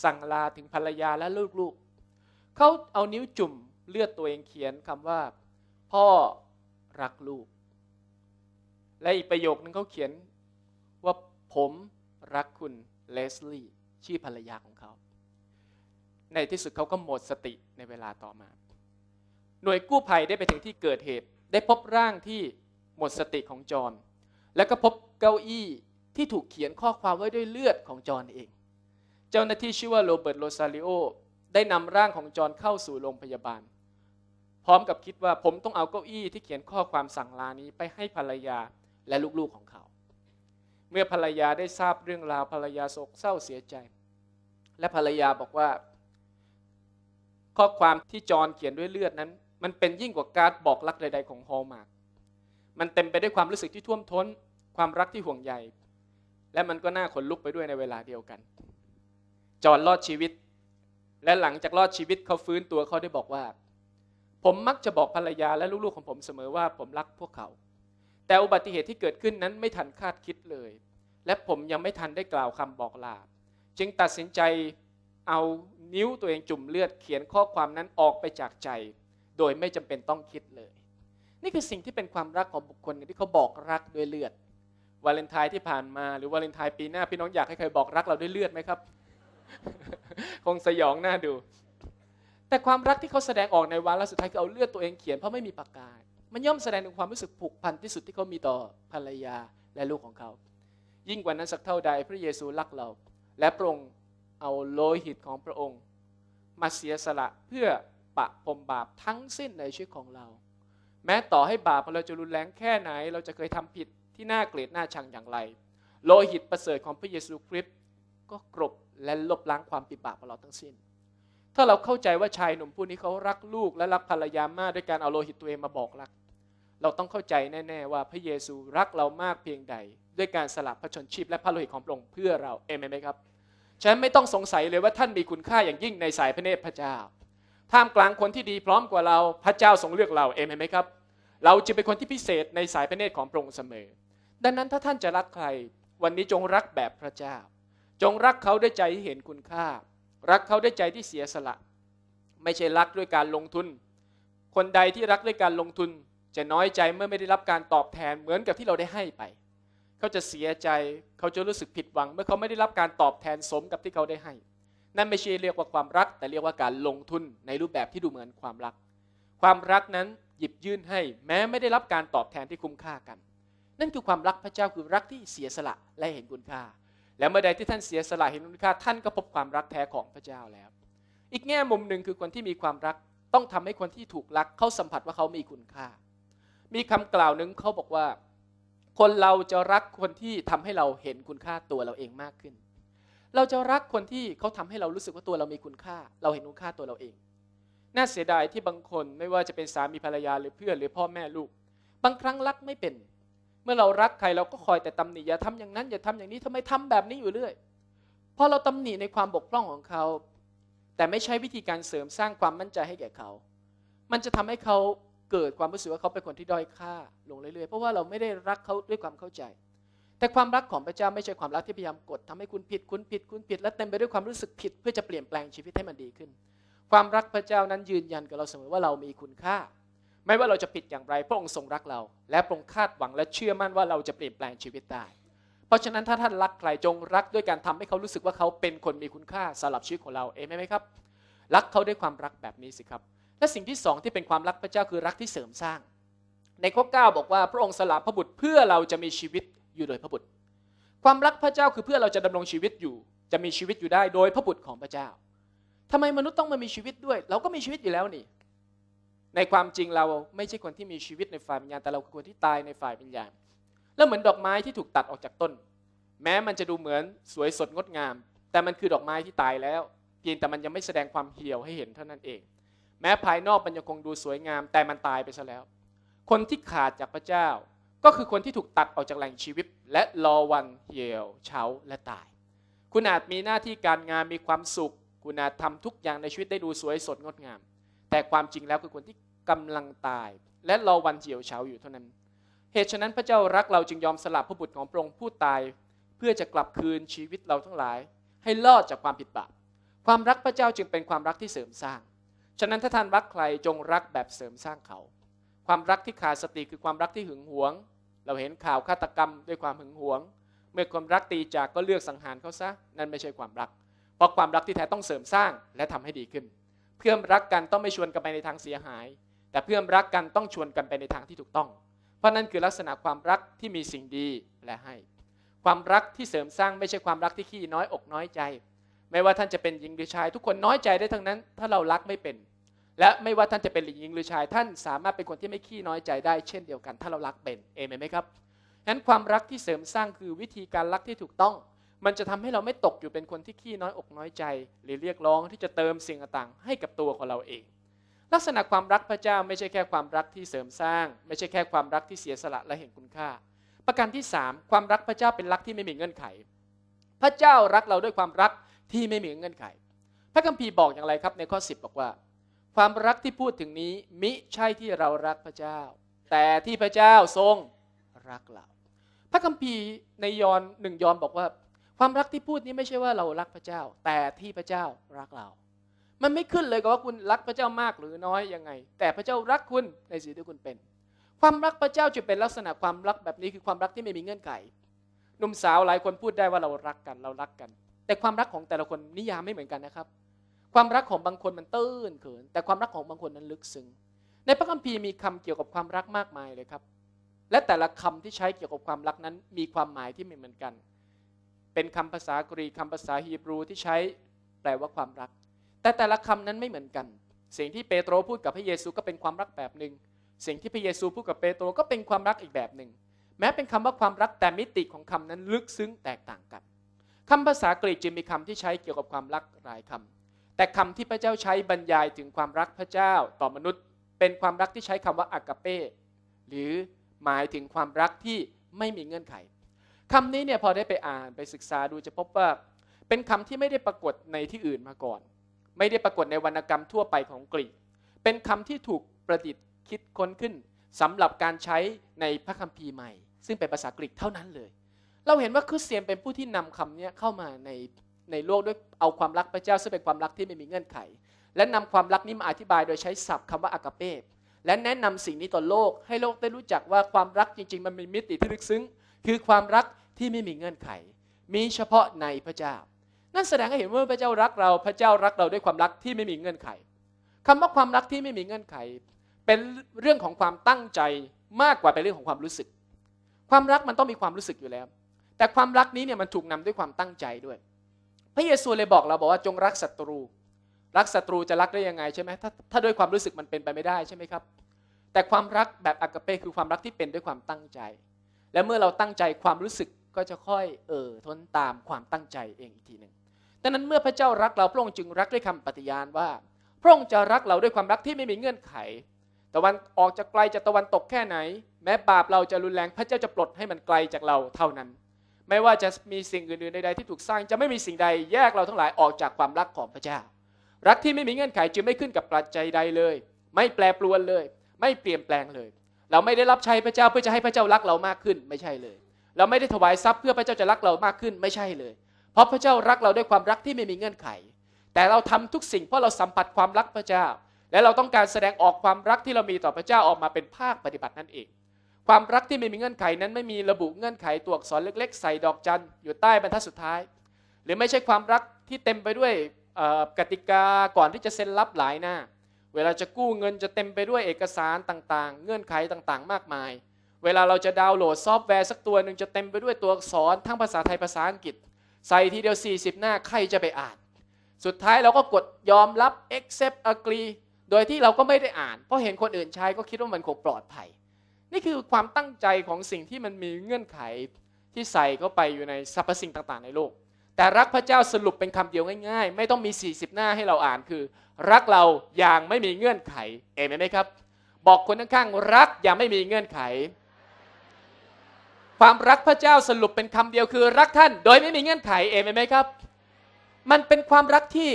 Speaker 1: สั่งลา ถึงภรรยาและลูกๆเขาเอานิ้วจุ่มเลือดตัวเองเขียนคำว่า พ่อรักลูก และอีกประโยคนึงเขาเขียนว่าผมรักคุณเลสลี่ชื่อภรรยาของในที่สุดเขาก็หมดสติในเวลาต่อมา หน่วยกู้ภัยได้ไปถึงที่เกิดเหตุได้พบร่างที่หมดสติของจอนแล้วก็พบเก้าอี้ที่ถูกเขียนข้อความไว้ด้วยเลือดของจอนเอง เจ้าหน้าที่ชื่อว่าโรเบิร์ตโรซาลิโอได้นำร่างของจอนเข้าสู่โรงพยาบาล พร้อมกับคิดว่าผมต้องเอาเก้าอี้ที่เขียนข้อความสั่งลานี้ไปให้ภรรยาและลูกๆของเขา เมื่อภรรยาได้ทราบเรื่องราวภรรยาโศกเศร้าเสียใจ และภรรยาบอกว่าข้อความที่จอนเขียนด้วยเลือดนั้น มันเป็นยิ่งกว่าการบอกรักใดๆของฮอลมาร์กมันเต็มไปด้วยความรู้สึกที่ท่วมท้น ความรักที่ห่วงใยและมันก็น่าขนลุกไปด้วยในเวลาเดียวกัน จอนรอดชีวิต และหลังจากรอดชีวิตเขาฟื้นตัวเขาได้บอกว่า ผมมักจะบอกภรรยาและลูกๆ ของผมเสมอว่าผมรักพวกเขา แต่อุบัติเหตุที่เกิดขึ้นนั้นไม่ทันคาดคิดเลย และผมยังไม่ทันได้กล่าวคำบอกลาจึงตัดสินใจเอานิ้วตัวเองจุ่มเลือดเขียนข้อความนั้นออกไปจากใจ โดยไม่จำเป็นต้องคิดเลย นี่คือสิ่งที่เป็นความรักของบุคคลที่เขาบอกรักด้วยเลือด วาเลนไทน์ที่ผ่านมา หรือวาเลนไทน์ปีหน้า พี่น้องอยากให้ใครบอกรักเราด้วยเลือดไหมครับ คงสยองหน้าดู แต่ความรักที่เขาแสดงออกในวาระสุดท้ายคือเอาเลือดตัวเองเขียนเพราะไม่มีปากกามันย่อมแสดงถึงความรู้สึกผูกพันที่สุดที่เขามีต่อภรรยาและลูกของเขา ยิ่งกว่านั้นสักเท่าใดพระเยซูรักเราและพระองค์เอาโลหิตของพระองค์มาเสียสละเพื่อปะพรมบาปทั้งสิ้นในชีวิตของเรา แม้ต่อให้บาปเราจะรุนแรงแค่ไหน เราจะเคยทำผิดที่น่าเกลียดน่าชังอย่างไร โลหิตประเสริฐของพระเยซูคริสต์ก็กรบและลบล้างความผิดบาปของเราทั้งสิ้น ถ้าเราเข้าใจว่าชายหนุ่มผู้นี้เขารักลูกและรักภรรยามากด้วยการเอาโลหิตตัวเองมาบอกรัก เราต้องเข้าใจแน่ๆว่าพระเยซูรักเรามากเพียงใด ด้วยการสละพระชนชีพและพระโลหิตของพระองค์เพื่อเราเอเมนไหมครับฉันไม่ต้องสงสัยเลยว่าท่านมีคุณค่าอย่างยิ่งในสายพระเนตรพระเจ้า ท่ามกลางคนที่ดีพร้อมกว่าเรา พระเจ้าทรงเลือกเราเอเมนไหมครับ เราจะเป็นคนที่พิเศษในสายพระเนตรของพระองค์เสมอ ดังนั้นถ้าท่านจะรักใคร วันนี้จงรักแบบพระเจ้า จงรักเขาด้วยใจที่เห็นคุณค่า รักเขาด้วยใจที่เสียสละไม่ใช่รักด้วยการลงทุน คนใดที่รักด้วยการลงทุนจะน้อยใจเมื่อไม่ได้รับการตอบแทนเหมือนกับที่เราได้ให้ไปเขาจะเสียใจ เขาจะรู้สึกผิดหวัง เมื่อเขาไม่ได้รับการตอบแทนสมกับที่เขาได้ให้ นั่นไม่ใช่เรียกว่าความรัก แต่เรียกว่าการลงทุนในรูปแบบที่ดูเหมือนความรัก ความรักนั้นหยิบยื่นให้ แม้ไม่ได้รับการตอบแทนที่คุ้มค่ากัน นั่นคือความรักพระเจ้าคือรักที่เสียสละและเห็นคุณค่า และเมื่อใดที่ท่านเสียสละเห็นคุณค่าท่านก็พบความรักแท้ของพระเจ้าแล้ว อีกแง่มุมหนึ่งคือคนที่มีความรัก ต้องทำให้คนที่ถูกรักเขาสัมผัสว่าเขามีคุณค่า มีคำกล่าวหนึ่งเขาบอกว่าคนเราจะรักคนที่ทำให้เราเห็นคุณค่าตัวเราเองมากขึ้น เราจะรักคนที่เขาทำให้เรารู้สึกว่าตัวเรามีคุณค่า เราเห็นคุณค่าตัวเราเอง น่าเสียดายที่บางคนไม่ว่าจะเป็นสามีภรรยาหรือเพื่อนหรือพ่อแม่ลูก บางครั้งรักไม่เป็น เมื่อเรารักใครเราก็คอยแต่ตำหนิอย่าทำอย่างนั้นอย่าทำอย่างนี้ทำไมทำแบบนี้อยู่เรื่อยพอเราตำหนิในความบกพร่องของเขา แต่ไม่ใช่วิธีการเสริมสร้างความมั่นใจให้แก่เขา มันจะทำให้เขาเกิดความรู้สึกว่าเขาเป็นคนที่ด้อยค่าลงเรื่อยๆ เพราะว่าเราไม่ได้รักเขาด้วยความเข้าใจ แต่ความรักของพระเจ้าไม่ใช่ความรักที่พยายามกด ทำให้คุณผิดคุณผิดคุณผิด และเต็มไปด้วยความรู้สึกผิดเพื่อจะเปลี่ยนแปลงชีวิตให้มันดีขึ้น ความรักพระเจ้านั้นยืนยันกับเราเสมอว่าเรามีคุณค่า ไม่ว่าเราจะผิดอย่างไร พระองค์ทรงรักเรา และพระองค์คาดหวังและเชื่อมั่นว่าเราจะเปลี่ยนแปลงชีวิตได้ เพราะฉะนั้นถ้าท่านรักใครจงรักด้วยการทำให้เขารู้สึกว่าเขาเป็นคนมีคุณค่าสำหรับชีวิตของเรา เองไหมครับ รักเขาด้วยความรักแบบนี้สิครับและสิ่งที่สองที่เป็นความรักพระเจ้าคือรักที่เสริมสร้าง ในข้อ9บอกว่าพระองค์สละพระบุตรเพื่อเราจะมีชีวิตอยู่โดยพระบุตร ความรักพระเจ้าคือเพื่อเราจะดำรงชีวิตอยู่ จะมีชีวิตอยู่ได้โดยพระบุตรของพระเจ้า ทำไมมนุษย์ต้องมามีชีวิตด้วย เราก็มีชีวิตอยู่แล้วนี่ ในความจริงเราไม่ใช่คนที่มีชีวิต ในฝ่ายวิญญาณแต่เราคือคนที่ตายในฝ่ายวิญญาณแล้วเหมือนดอกไม้ที่ถูกตัดออกจากต้น แม้มันจะดูเหมือนสวยสดงดงาม แต่มันคือดอกไม้ที่ตายแล้วเพียงแต่มันยังไม่แสดงความเหี่ยวให้เห็นเท่านั้นเองแม้ภายนอกมันยังคงดูสวยงาม แต่มันตายไปซะแล้ว คนที่ขาดจากพระเจ้า ก็คือคนที่ถูกตัดออกจากแหล่งชีวิต และรอวันเหี่ยวเฉาและตาย คุณอาจมีหน้าที่การงานมีความสุข คุณอาจทำทุกอย่างในชีวิตได้ดูสวยสดงดงาม แต่ความจริงแล้วคือคนที่กำลังตาย และรอวันเหี่ยวเฉาอยู่เท่านั้น เหตุฉะนั้นพระเจ้ารักเราจึงยอมสลับพระบุตรของพระองค์ผู้ตาย เพื่อจะกลับคืนชีวิตเราทั้งหลาย ให้รอดจากความผิดบาปความรักพระเจ้าจึงเป็นความรักที่เสริมสร้างฉะนั้นถ้าท่านรักใครจงรักแบบเสริมสร้างเขา ความรักที่ขาดสติคือความรักที่หึงหวง เราเห็นข่าวฆาตกรรมด้วยความหึงหวง เมื่อความรักตีจากก็เลือกสังหารเขาซะนั่นไม่ใช่ความรัก เพราะความรักที่แท้ต้องเสริมสร้างและทำให้ดีขึ้น เพื่อนรักกันต้องไม่ชวนกันไปในทางเสียหาย แต่เพื่อนรักกันต้องชวนกันไปในทางที่ถูกต้อง เพราะนั่นคือลักษณะความรักที่มีสิ่งดีและให้ ความรักที่เสริมสร้างไม่ใช่ความรักที่ขี้น้อยอกน้อยใจไม่ว่าท่านจะเป็นหญิงหรือชายทุกคนน้อยใจได้ทั้งนั้น ถ้าเรารักไม่เป็น และไม่ว่าท่านจะเป็นหญิงหรือชาย ท่านสามารถเป็นคนที่ไม่ขี้น้อยใจได้เช่นเดียวกัน ถ้าเรารักเป็น เอเมนไหมครับนั้นความรักที่เสริมสร้างคือวิธีการรักที่ถูกต้อง มันจะทำให้เราไม่ตกอยู่เป็นคนที่ขี้น้อยอกน้อยใจ หรือเรียกร้องที่จะเติมสิ่งต่างๆให้กับตัวของเราเอง ลักษณะความรักพระเจ้าไม่ใช่แค่ความรักที่เสริมสร้าง ไม่ใช่แค่ความรักที่เสียสละและเห็นคุณค่า ประการที่ 3 ความรักพระเจ้าเป็นรักที่ไม่มีเงื่อนไข พระเจ้ารักเราด้วยความรักที่ไม่มีเงื่อนไข พระคัมภีร์บอกอย่างไรครับ ในข้อ10 บอกว่า ความรักที่พูดถึงนี้ มิใช่ที่เรารักพระเจ้า แต่ที่พระเจ้าทรงรักเรา พระคัมภีร์ในยอห์นหนึ่งยอห์นบอกว่า ความรักที่พูดนี้ไม่ใช่ว่าเรารักพระเจ้า แต่ที่พระเจ้ารักเรา มันไม่ขึ้นเลย กับว่าคุณรักพระเจ้ามากหรือน้อยยังไง แต่พระเจ้ารักคุณในสิ่งที่คุณเป็น ความรักพระเจ้าจะเป็นลักษณะความรักแบบนี้ คือความรักที่ไม่มีเงื่อนไข หนุ่มสาวหลายคนพูดได้ว่าเรารักกันเรารักกันแต่ความรักของแต่ละคนนิยามไม่เหมือนกันนะครับ ความรักของบางคนมันตื้นเขิน แต่ความรักของบางคนนั้นลึกซึ้ง ในพระคัมภีร์มีคำเกี่ยวกับความรักมากมายเลยครับ และแต่ละคำที่ใช้เกี่ยวกับความรักนั้น มีความหมายที่ไม่เหมือนกัน เป็นคำภาษากรีกคาภาษาฮีบรูที่ใช้แปลว่าความรัก แต่แต่ละคำนั้นไม่เหมือนกัน สิ่งที่เปโตรพูดกับพระเยซูก็เป็นความรักแบบหนึ่งสิ่งที่พระเยซูพูดกับเปโตร ก็เป็นความรักอีกแบบหนึ่ง แม้เป็นคำว่าความรักแต่มิติของคำนั้นลึกซึ้งแตกต่างกันคำภาษากรีกจึงมีคำที่ใช้เกี่ยวกับความรักหลายคำ แต่คำที่พระเจ้าใช้บรรยายถึงความรักพระเจ้าต่อมนุษย์ เป็นความรักที่ใช้คำว่าอากาเปหรือหมายถึงความรักที่ไม่มีเงื่อนไข คำนี้เนี่ยพอได้ไปอ่านไปศึกษาดูจะพบว่า เป็นคำที่ไม่ได้ปรากฏในที่อื่นมาก่อน ไม่ได้ปรากฏในวรรณกรรมทั่วไปของกรีก เป็นคำที่ถูกประดิษฐ์คิดค้นขึ้นสำหรับการใช้ในพระคัมภีร์ใหม่ซึ่งเป็นภาษากรีกเท่านั้นเลยเราเห็นว่าคริสเตียนเป็นผู้ที่นำคำนี้เข้ามาในในโลกด้วยเอาความรักพระเจ้าซึ่งเป็นความรักที่ไม่มีเงื่อนไข และนำความรักนี้มาอธิบายโดยใช้ศัพท์คำว่าอากาเปและแนะนำสิ่งนี้ต่อโลก ให้โลกได้รู้จักว่าความรักจริงๆมันมีมิติที่ลึกซึ้งคือความรักที่ไม่มีเงื่อนไข มีเฉพาะในพระเจ้า นั่นแสดงให้เห็นว่าพระเจ้ารักเราพระเจ้ารักเราด้วยความรักที่ไม่มีเงื่อนไข คำว่าความรักที่ไม่มีเงื่อนไข เป็นเรื่องของความตั้งใจมากกว่าเป็นเรื่องของความรู้สึก ความรักมันต้องมีความรู้สึกอยู่แล้วแต่ความรักนี้เนี่ยมันถูกนำด้วยความตั้งใจด้วย พระเยซูเลยบอกเราบอกว่าจงรักศัตรู รักศัตรูจะรักได้ยังไงใช่ไหมถ้าถ้าด้วยความรู้สึกมันเป็นไปไม่ได้ใช่ไหมครับ แต่ความรักแบบอากาเปคือความรักที่เป็นด้วยความตั้งใจ และเมื่อเราตั้งใจความรู้สึกก็จะค่อยเอ่อทนตามความตั้งใจเองอีกทีหนึ่ง ดังนั้นเมื่อพระเจ้ารักเราพระองค์จึงรักด้วยคำปฏิญาณว่า พระองค์จะรักเราด้วยความรักที่ไม่มีเงื่อนไข ตะวันออกจากไกลจากตะวันตกแค่ไหน แม้บาปเราจะรุนแรงพระเจ้าจะปลดให้มันไกลจากเราเท่านั้นไม่ว่าจะมีสิ่งอื่นๆใดๆที่ถูกสร้างจะไม่มีสิ่งใดแยกเราทั้งหลายออกจากความรักของพระเจ้า รักที่ไม่มีเงื่อนไขจึงไม่ขึ้นกับปัจจัยใดเลย ไม่แปรปรวนเลย ไม่เปลี่ยนแปลงเลย เราไม่ได้รับใช้พระเจ้าเพื่อจะให้พระเจ้ารักเรามากขึ้นไม่ใช่เลย เราไม่ได้ถวายทรัพย์เพื่อพระเจ้าจะรักเรามากขึ้นไม่ใช่เลย เพราะพระเจ้ารักเราด้วยความรักที่ไม่มีเงื่อนไข แต่เราทำทุกสิ่ง เพราะเราสัมผัสความรักพระเจ้า และเราต้องการแสดงออกความรักที่เรามีต่อพระเจ้าออกมาเป็นภาคปฏิบัตินั่นเองความรักที่ไม่มีเงื่อนไขนั้นไม่มีระบุเงื่อนไขตัวอักษรเล็กๆ ใส่ดอกจันอยู่ใต้บรรทัดสุดท้าย หรือไม่ใช่ความรักที่เต็มไปด้วยกติกาก่อนที่จะเซ็นรับหลายหน้า เวลาจะกู้เงินจะเต็มไปด้วยเอกสารต่าง ๆ เงื่อนไขต่างๆมากมาย เวลาเราจะดาวน์โหลดซอฟต์แวร์สักตัวหนึ่งจะเต็มไปด้วยตัวอักษรทั้งภาษาไทยภาษาอังกฤษ ใส่ทีเดียว 40 หน้าใครจะไปอ่านสุดท้ายเราก็กดยอมรับ accept agree โดยที่เราก็ไม่ได้อ่านเพราะเห็นคนอื่นใช้ก็คิดว่ามันคงปลอดภัยนี่คือความตั้งใจของสิ่งที่มันมีเงื่อนไขที่ใส่เข้าไปอยู่ในสรรพสิ่งต่าง ๆ ในโลก แต่รักพระเจ้าสรุปเป็นคำเดียวง่าย ๆ ไม่ต้องมี 40 หน้าให้เราอ่านคือ รักเราอย่างไม่มีเงื่อนไข เอเมนไหมครับ บอกคนข้างๆ รักอย่างไม่มีเงื่อนไข ความรักพระเจ้าสรุปเป็นคำเดียวคือ รักท่าน โดยไม่มีเงื่อนไข เอเมนไหมครับ มันเป็นความรักที่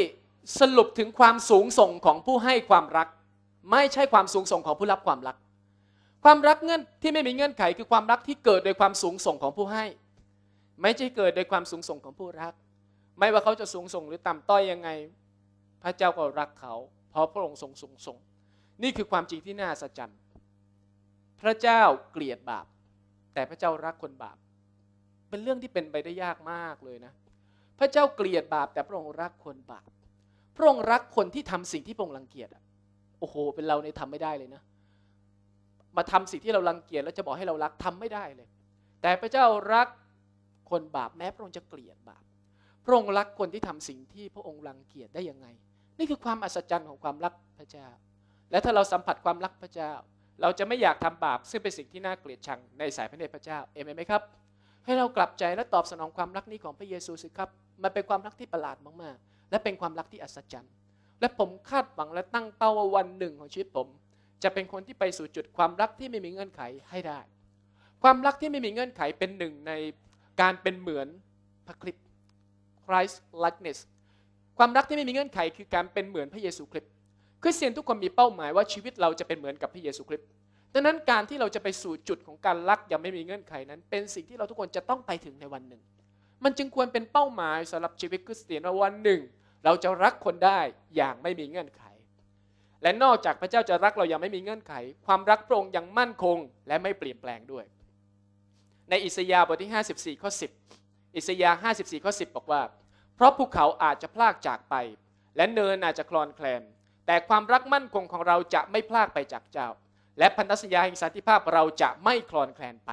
Speaker 1: สรุปถึงความสูงส่งของผู้ให้ความรัก ไม่ใช่ความสูงส่งของผู้รับความรักความรักเงื่อนที่ไม่มีเงื่อนไขคือความรักที่เกิดโดยความสูงส่งของผู้ให้ ไม่ใช่เกิดโดยความสูงส่งของผู้รัก ไม่ว่าเขาจะสูงส่งหรือต่ำต้อยยังไง พระเจ้าก็รักเขาเพราะพระองค์ทรงสูงส่งนี่คือความจริงที่น่าสัจจ์พระเจ้าเกลียดบาป แต่พระเจ้ารักคนบาป เป็นเรื่องที่เป็นไปได้ยากมากเลยนะ พระเจ้าเกลียดบาปแต่พระองค์รักคนบาป พระองค์รักคนที่ทำสิ่งที่พระองค์รังเกียจโอ้โห เป็นเราเนี่ยทำไม่ได้เลยนะมาทำสิ่งที่เราลังเกียจแล้วจะบอกให้เรารักทำไม่ได้เลย แต่พระเจ้ารักคนบาปแม้ พระองค์จะเกลียดบาป พระองค์รักคนที่ทำสิ่งที่พระองค์ลังเกียจได้ยังไง นี่คือความอัศจรรย์ของความรักพระเจ้า และถ้าเราสัมผัสความรักพระเจ้า เราจะไม่อยากทำบาปซึ่งเป็นสิ่งที่น่าเกลียดชังในสายพระเนตรพระเจ้าเอเมนไหมครับ ให้เรากลับใจและตอบสนองความรักนี้ของพระเยซูสิครับมันเป็นความรักที่ประหลาดมากๆและเป็นความรักที่อัศจรรย์และผมคาดหวังและตั้งเป้าว่าวันหนึ่งของชีวิตผมจะเป็นคนที่ไปสู่จุดความรักที่ไม่มีเงื่อนไขให้ได้ ความรักที่ไม่มีเงื่อนไขเป็นหนึ่งในการเป็นเหมือนพระคริสต์ Christ likeness ความรักที่ไม่มีเงื่อนไขคือการเป็นเหมือนพระเยซูคริสต์ คริสเตียนทุกคนมีเป้าหมายว่าชีวิตเราจะเป็นเหมือนกับพระเยซูคริสต์ดังนั้นการที่เราจะไปสู่จุดของการรักอย่างไม่มีเงื่อนไขนั้น เป็นสิ่งที่เราทุกคนจะต้องไปถึงในวันหนึ่ง มันจึงควรเป็นเป้าหมายสำหรับชีวิตคริสเตียนว่าวันหนึ่ง เราจะรักคนได้อย่างไม่มีเงื่อนไขและนอกจากพระเจ้าจะรักเราอย่างไม่มีเงื่อนไข ความรักพระองค์ยังมั่นคงและไม่เปลี่ยนแปลงด้วย ในอิสยาห์บทที่54ข้อ10 อิสยาห์54ข้อ10 บอกว่า เพราะภูเขาอาจจะพลากจากไป และเนินอาจจะคลอนแคลน แต่ความรักมั่นคงของเราจะไม่พลากไปจากเจ้า และพันธสัญญาแห่งสันติภาพเราจะไม่คลอนแคลนไป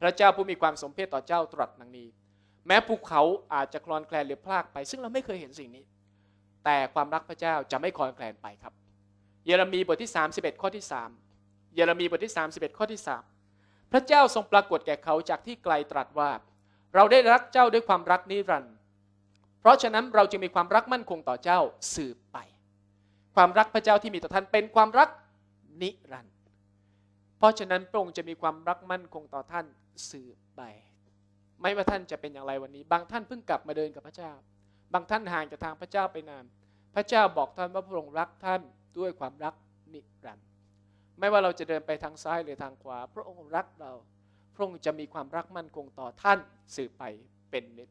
Speaker 1: พระเจ้าผู้มีความสมเพชต่อเจ้าตรัสดังนี้ แม้ภูเขาอาจจะคลอนแคลนหรือพลากไป ซึ่งเราไม่เคยเห็นสิ่งนี้ แต่ความรักพระเจ้าจะไม่คลอนแคลนไปครับเยเรมีบทที่ 31 ข้อที่3เยเรมีบทที่ 31 ข้อที่3พระเจ้าทรงปรากฏแก่เขาจากที่ไกลตรัสว่า เราได้รักเจ้าด้วยความรักนิรันดร์เพราะฉะนั้นเราจึงมีความรักมั่นคงต่อเจ้าสืบไป ความรักพระเจ้าที่มีต่อท่านเป็นความรักนิรันดร์เพราะฉะนั้นพระองค์จะมีความรักมั่นคงต่อท่านสืบไป ไม่ว่าท่านจะเป็นอย่างไรวันนี้ บางท่านเพิ่งกลับมาเดินกับพระเจ้า บางท่านห่างจากทางพระเจ้าไปนาน พระเจ้าบอกท่านว่าพระองค์รักท่านด้วยความรักนิรันดร์ ไม่ว่าเราจะเดินไปทางซ้ายหรือทางขวา พระองค์รักเรา พระองค์จะมีความรักมั่นคงต่อท่านสืบไปเป็นนิจ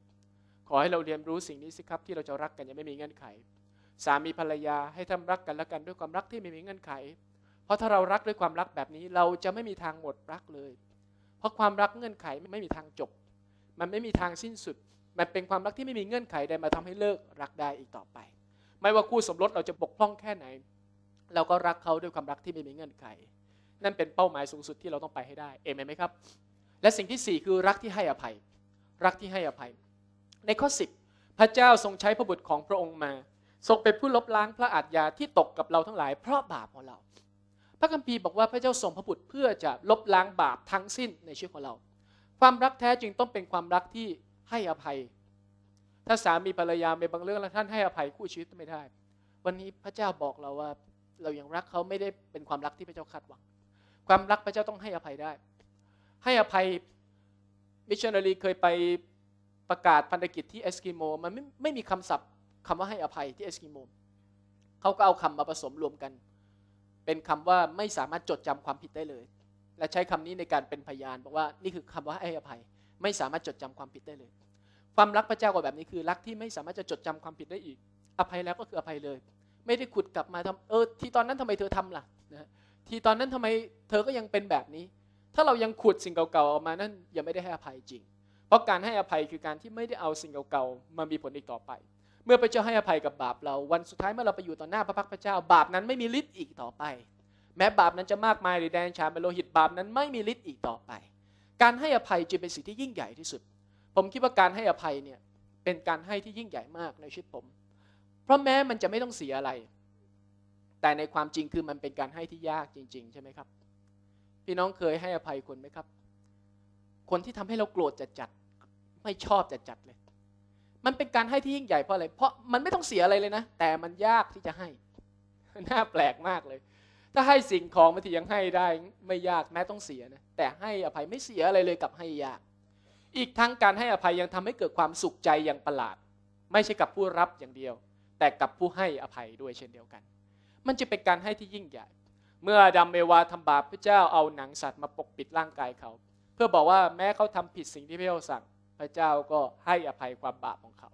Speaker 1: ขอให้เราเรียนรู้สิ่งนี้สิครับที่เราจะรักกันยังไม่มีเงื่อนไข สามีภรรยาให้ทำรักกันและกันด้วยความรักที่ไม่มีเงื่อนไข เพราะถ้าเรารักด้วยความรักแบบนี้เราจะไม่มีทางหมดรักเลย เพราะความรักเงื่อนไขไม่มีทางจบ มันไม่มีทางสิ้นสุด มันเป็นความรักที่ไม่มีเงื่อนไขใดมาทำให้เลิกรักได้อีกต่อไป ไม่ว่าคู่สมรสเราจะบกพร่องแค่ไหนเราก็รักเขาด้วยความรักที่ไม่มีเงื่อนไข นั่นเป็นเป้าหมายสูงสุดที่เราต้องไปให้ได้ เอเมนไหมครับ และสิ่งที่ 4 คือรักที่ให้อภัย รักที่ให้อภัย ในข้อ10พระเจ้าทรงใช้พระบุตรของพระองค์มาทรงเป็นผู้ลบล้างพระอาทยาที่ตกกับเราทั้งหลายเพราะบาปของเรา พระคัมภีร์บอกว่าพระเจ้าทรงพระบุตรเพื่อจะลบล้างบาปทั้งสิ้นในชีวิตของเรา ความรักแท้จึงต้องเป็นความรักที่ให้อภัย ถ้าสามีภรรยาในบางเรื่องแล้วท่านให้อภัยคู่ชีวิตไม่ได้ วันนี้พระเจ้าบอกเราว่าเรายังรักเขาไม่ได้เป็นความรักที่พระเจ้าคาดหวังความรักพระเจ้าต้องให้อภัยได้ ให้อภัยมิชชันนารีเคยไปประกาศพันธกิจที่เอสกิโมมันไม่ไม่มีคำศัพท์คำว่าให้อภัยที่เอสกิโมเขาก็เอาคำมาผสมรวมกัน เป็นคำว่าไม่สามารถจดจำความผิดได้เลย และใช้คำนี้ในการเป็นพยาน บอกว่านี่คือคำว่าให้อภัย ไม่สามารถจดจำความผิดได้เลย ความรักพระเจ้าก็แบบนี้คือรักที่ไม่สามารถจะจดจำความผิดได้อีก อภัยแล้วก็คืออภัยเลยไม่ได้ขุดกลับมาทำเออ ที่ตอนนั้นทำไมเธอทำล่ะนะ ที่ตอนนั้นทำไมเธอก็ยังเป็นแบบนี้ ถ้าเรายังขุดสิ่งเก่าๆออกมา นั่นยังไม่ได้ให้อภัยจริง เพราะการให้อภัยคือการที่ไม่ได้เอาสิ่งเก่าๆมามีผลอีกต่อไป เมื่อพระเจ้าให้อภัยกับบาปเรา วันสุดท้ายเมื่อเราไปอยู่ต่อหน้าพระพักพระเจ้า บาปนั้นไม่มีฤทธิ์อีกต่อไป แม้บาปนั้นจะมากมายหรือแดงฉานเป็นโลหิต บาปนั้น ไม่มีฤทธิ์อีกต่อไป การให้อภัยจึงเป็นสิ่งที่ยิ่งใหญ่ที่สุด ผมคิดว่าการให้อภัยเนี่ย เป็นการให้ที่ยิ่งใหญ่มากในชีวิตผมเพราะแม้มันจะไม่ต้องเสียอะไร แต่ในความจริงคือมันเป็นการให้ที่ยากจริงๆใช่ไหมครับ พี่น้องเคยให้อภัยคนไหมครับ คนที่ทำให้เราโกรธจัดจัดไม่ชอบจัดจัดเลย มันเป็นการให้ที่ยิ่งใหญ่เพราะอะไร เพราะมันไม่ต้องเสียอะไรเลยนะ แต่มันยากที่จะให้ น่าแปลกมากเลย ถ้าให้สิ่งของบางทียังให้ได้ไม่ยากแม้ต้องเสียนะ แต่ให้อภัยไม่เสียอะไรเลยกับให้ยาก อีกทั้งการให้อภัยยังทำให้เกิดความสุขใจอย่างประหลาด ไม่ใช่กับผู้รับอย่างเดียวแต่กับผู้ให้อภัยด้วยเช่นเดียวกัน มันจะเป็นการให้ที่ยิ่งใหญ่ เมื่อดัมเมวาทำบาปพระเจ้าเอาหนังสัตว์มาปกปิดร่างกายเขา เพื่อบอกว่าแม้เขาทำผิดสิ่งที่พระเจ้าสั่งพระเจ้าก็ให้อภัยความบาปของเขา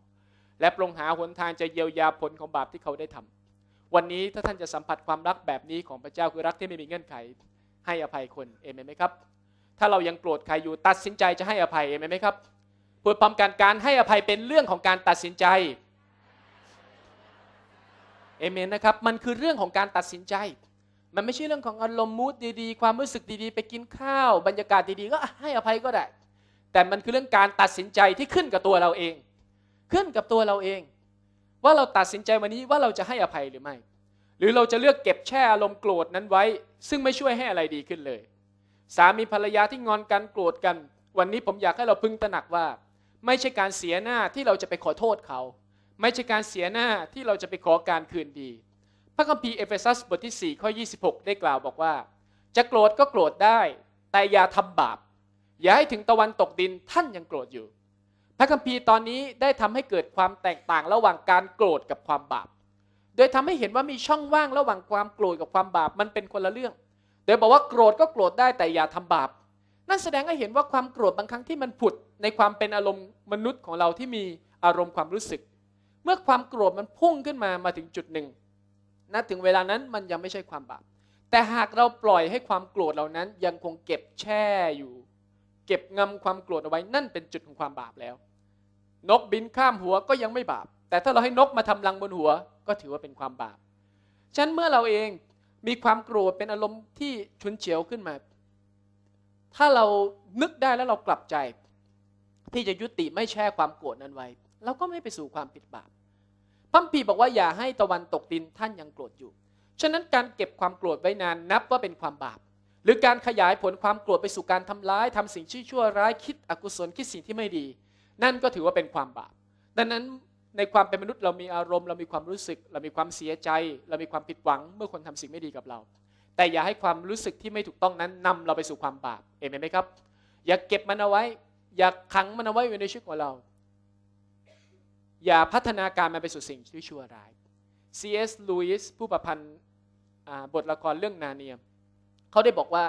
Speaker 1: และปรงหาหนทางจะเยียวยาผลของบาปที่เขาได้ทำวันนี้ถ้าท่านจะสัมผัสความรักแบบนี้ของพระเจ้าคือรักที่ไม่มีเงื่อนไขให้อภัยคน เอเมนไหมครับ ถ้าเรายังโกรธใครอยู่ตัดสินใจจะให้อภัย เอเมนไหมครับพูดพร้อมกันการให้อภัยเป็นเรื่องของการตัดสินใจเอเมนนะครับมันคือเรื่องของการตัดสินใจ มันไม่ใช่เรื่องของอารมณ์มูดดีๆ ความรู้สึกดีๆ ไปกินข้าวบรรยากาศดีๆก็ให้อภัยก็ได้ แต่มันคือเรื่องการตัดสินใจที่ขึ้นกับตัวเราเอง ขึ้นกับตัวเราเอง ว่าเราตัดสินใจวันนี้ว่าเราจะให้อภัยหรือไม่หรือเราจะเลือกเก็บแช่อารมณ์โกรธนั้นไว้ ซึ่งไม่ช่วยให้อะไรดีขึ้นเลย สามีภรรยาที่งอนกันโกรธกัน วันนี้ผมอยากให้เราพึงตระหนักว่า ไม่ใช่การเสียหน้าที่เราจะไปขอโทษเขาไม่ใช่การเสียหน้าที่เราจะไปขอการคืนดี พระคัมภีร์เอเฟซัสบทที่4ข้อ26 ได้กล่าวบอกว่า จะโกรธก็โกรธได้แต่อย่าทำบาปอย่าให้ถึงตะวันตกดินท่านยังโกรธอยู่ พระคัมภีร์ตอนนี้ได้ทำให้เกิดความแตกต่างระหว่างการโกรธกับความบาป โดยทำให้เห็นว่ามีช่องว่างระหว่างความโกรธกับความบาปมันเป็นคนละเรื่อง โดยบอกว่าโกรธก็โกรธได้แต่อย่าทำบาป นั่นแสดงให้เห็นว่าความโกรธบางครั้งที่มันผุดในความเป็นอารมณ์มนุษย์ของเราที่มีอารมณ์ความรู้สึกเมื่อความโกรธมันพุ่งขึ้นมามาถึงจุดหนึ่งนะถึงเวลานั้นมันยังไม่ใช่ความบาป แต่หากเราปล่อยให้ความโกรธเหล่านั้นยังคงเก็บแช่อยู่ เก็บงำความโกรธเอาไว้ นั่นเป็นจุดของความบาปแล้ว นกบินข้ามหัวก็ยังไม่บาป แต่ถ้าเราให้นกมาทำรังบนหัว ก็ถือว่าเป็นความบาปฉะนั้นเมื่อเราเองมีความโกรธเป็นอารมณ์ที่ฉุนเฉียวขึ้นมา ถ้าเรานึกได้แล้วเรากลับใจ ที่จะยุติไม่แช่ความโกรธนั้นไว้เราก็ไม่ไปสู่ความผิดบาป พัมพีบอกว่าอย่าให้ตะวันตกดินท่านยังโกรธอยู่ ฉะนั้นการเก็บความโกรธไว้นานนับว่าเป็นความบาป หรือการขยายผลความโกรธไปสู่การทำร้ายทำสิ่งชั่วชั่วร้ายคิดอกุศลคิดสิ่งที่ไม่ดี นั่นก็ถือว่าเป็นความบาป ดังนั้นในความเป็นมนุษย์ เรามีอารมณ์ เรามีความรู้สึก เรามีความเสียใจ เรามีความผิดหวังเมื่อคนทำสิ่งไม่ดีกับเรา แต่อย่าให้ความรู้สึกที่ไม่ถูกต้องนั้นนำเราไปสู่ความบาปเอเมนไหมครับ อย่าเก็บมันเอาไว้ อย่าขังมันเอาไว้อยู่ในชีวิตของเราอย่าพัฒนาการมันไปสู่สิ่งที่ชั่วร้าย C.S. Lewis ผู้ประพันธ์บทละครเรื่องนาเนียม เขาได้บอกว่า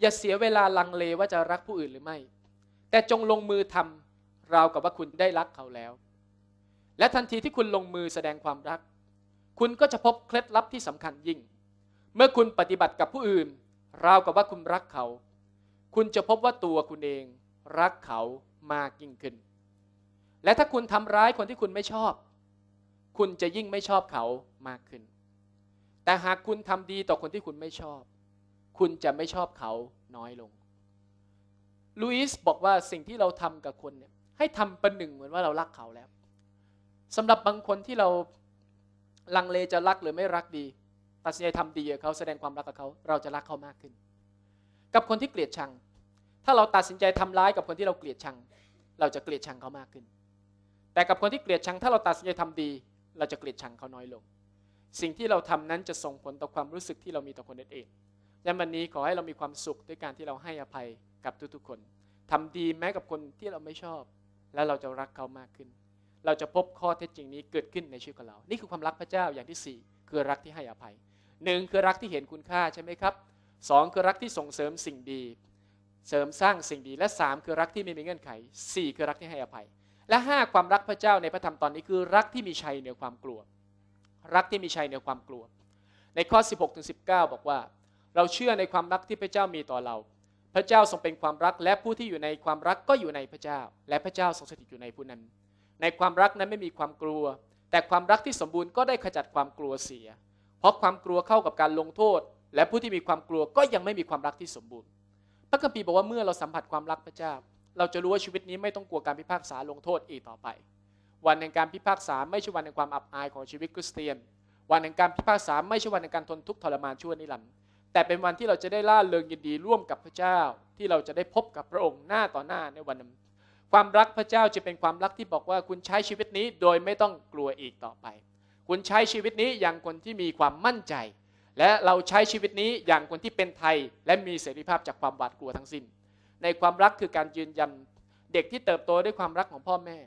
Speaker 1: อย่าเสียเวลาลังเลว่าจะรักผู้อื่นหรือไม่ แต่จงลงมือทำราวกับว่าคุณได้รักเขาแล้ว และทันทีที่คุณลงมือแสดงความรัก คุณก็จะพบเคล็ดลับที่สำคัญยิ่ง เมื่อคุณปฏิบัติกับผู้อื่นราวกับว่าคุณรักเขา คุณจะพบว่าตัวคุณเองรักเขามากยิ่งขึ้นและถ้าคุณทำร้ายคนที่คุณไม่ชอบ คุณจะยิ่งไม่ชอบเขามากขึ้น แต่หากคุณทำดีต่อคนที่คุณไม่ชอบ คุณจะไม่ชอบเขาน้อยลง ลุยส์บอกว่าสิ่งที่เราทำกับคนเนี่ย ให้ทำเป็นหนึ่งเหมือนว่าเรารักเขาแล้ว สำหรับบางคนที่เราลังเลจะรักหรือไม่รักดี ตัดสินใจทำดีกับเขาแสดงความรักกับเขา เราจะรักเขามากขึ้น กับคนที่เกลียดชัง ถ้าเราตัดสินใจทำร้ายกับคนที่เราเกลียดชัง เราจะเกลียดชังเขามากขึ้นแต่กับคนที่เกลียดชังถ้าเราตัดสินใจทำดี เราจะเกลียดชังเขาน้อยลง สิ่งที่เราทำนั้นจะส่งผลต่อความรู้สึกที่เรามีต่อคนอื่นยันวันนี้ขอให้เรามีความสุขด้วยการที่เราให้อภัยกับทุกๆ คน ทำดีแม้กับคนที่เราไม่ชอบ แล้วเราจะรักเขามากขึ้น เราจะพบข้อเท็จจริงนี้เกิดขึ้นในชีวิตของเรานี่คือความรักพระเจ้าอย่างที่4คือรักที่ให้อภัยหนึ่งคือรักที่เห็นคุณค่าใช่ไหมครับสองคือรักที่ส่งเสริมสิ่งดี เสริมสร้างสิ่งดีและ 3 คือรักที่ไม่มีเงื่อนไข 4 คือรักที่ให้อภัยและ 5 ความรักพระเจ้าในพระธรรมตอนนี้คือรักที่มีชัยเหนือความกลัว รักที่มีชัยเหนือความกลัว ในข้อ 1 6บหถึงสิบอกว่า เราเชื่อในความรักที่พระเจ้ามีต่อเรา พระเจ้าทรงเป็นความรักและผู้ที่อยู่ในความรักก็อยู่ในพระเจ้า และพระเจ้าทรงสถิตอยู่ในผู้นั้น ในความรักนั้นไม่มีความกลัว แต่ความรักที่สมบูรณ์ก็ได้ขจัดความกลัวเสีย เพราะความกลัวเข้ากับการลงโทษ และผู้ที่มีความกลัวก็ยังไม่มีความรักที่สมบูรณ์ พระคัมภีร์บอกว่าเมื่อเราสัมผัสความรักพระเจ้าเราจะรู้ว่าชีวิตนี้ไม่ต้องกลัวการพิพากษาลงโทษอีกต่อไป วันแห่งการพิพากษาไม่ใช่วันแห่งความอับอายของชีวิตคริสเตียนวันแห่งการพิพากษาไม่ใช่วันแห่งการทนทุกข์ทรมานชั่วนิรันดร์แต่เป็นวันที่เราจะได้ล่าเริงยินดีร่วมกับพระเจ้า ที่เราจะได้พบกับพระองค์หน้าต่อหน้าในวันนั้น ความรักพระเจ้าจะเป็นความรักที่บอกว่าคุณใช้ชีวิตนี้โดยไม่ต้องกลัวอีกต่อไป คุณใช้ชีวิตนี้อย่างคนที่มีความมั่นใจ และเราใช้ชีวิตนี้อย่างคนที่เป็นไทย และมีเสรีภาพจากความหวาดกลัวทั้งสิ้นในความรักคือการยืนยันเด็กที่เติบโตด้วยความรักของพ่อแม่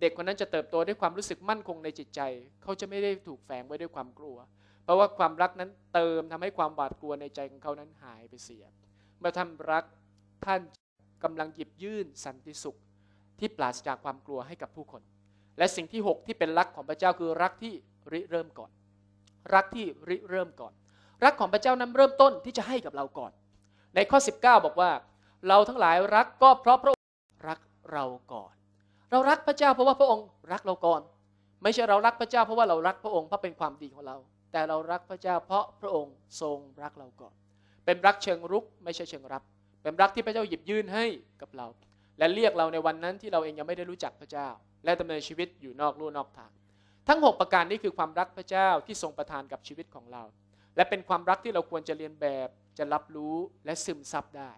Speaker 1: เด็กคนนั้นจะเติบโตด้วยความรู้สึกมั่นคงในจิตใจ เขาจะไม่ได้ถูกแฝงไว้ด้วยความกลัว เพราะว่าความรักนั้นเติมทำให้ความหวาดกลัวในใจของเขานั้นหายไปเสียเมื่อท่านรักท่านกำลังหยิบยื่นสันติสุขที่ปราศจากความกลัวให้กับผู้คน และสิ่งที่ 6 ที่เป็นรักของพระเจ้าคือรักที่ริเริ่มก่อน รักที่ริเริ่มก่อน รักของพระเจ้านั้นเริ่มต้นที่จะให้กับเราก่อน ในข้อ 19 บอกว่าเราทั้งหลายรักก็เพราะพระองค์ รักเราก่อน เรารักพระเจ้าเพราะว่าพระองค์รักเราก่อน ไม่ใช่เรารักพระเจ้าเพราะว่าเรารักพระองค์เพราะเป็นความดีของเรา แต่เรารักพระเจ้าเพราะพระองค์ทรงรักเราก่อน เป็นรักเชิงรุกไม่ใช่เชิงรับ เป็นรักที่พระเจ้าหยิบยื่นให้กับเรา และเรียกเราในวันนั้นที่เราเองยังไม่ได้รู้จักพระเจ้า และดำเนินชีวิตอยู่นอกลู่นอกทาง ทั้ง 6 ประการนี้คือความรักพระเจ้าที่ทรงประทานกับชีวิตของเรา และเป็นความรักที่เราควรจะเรียนแบบ จะรับรู้และซึมซับได้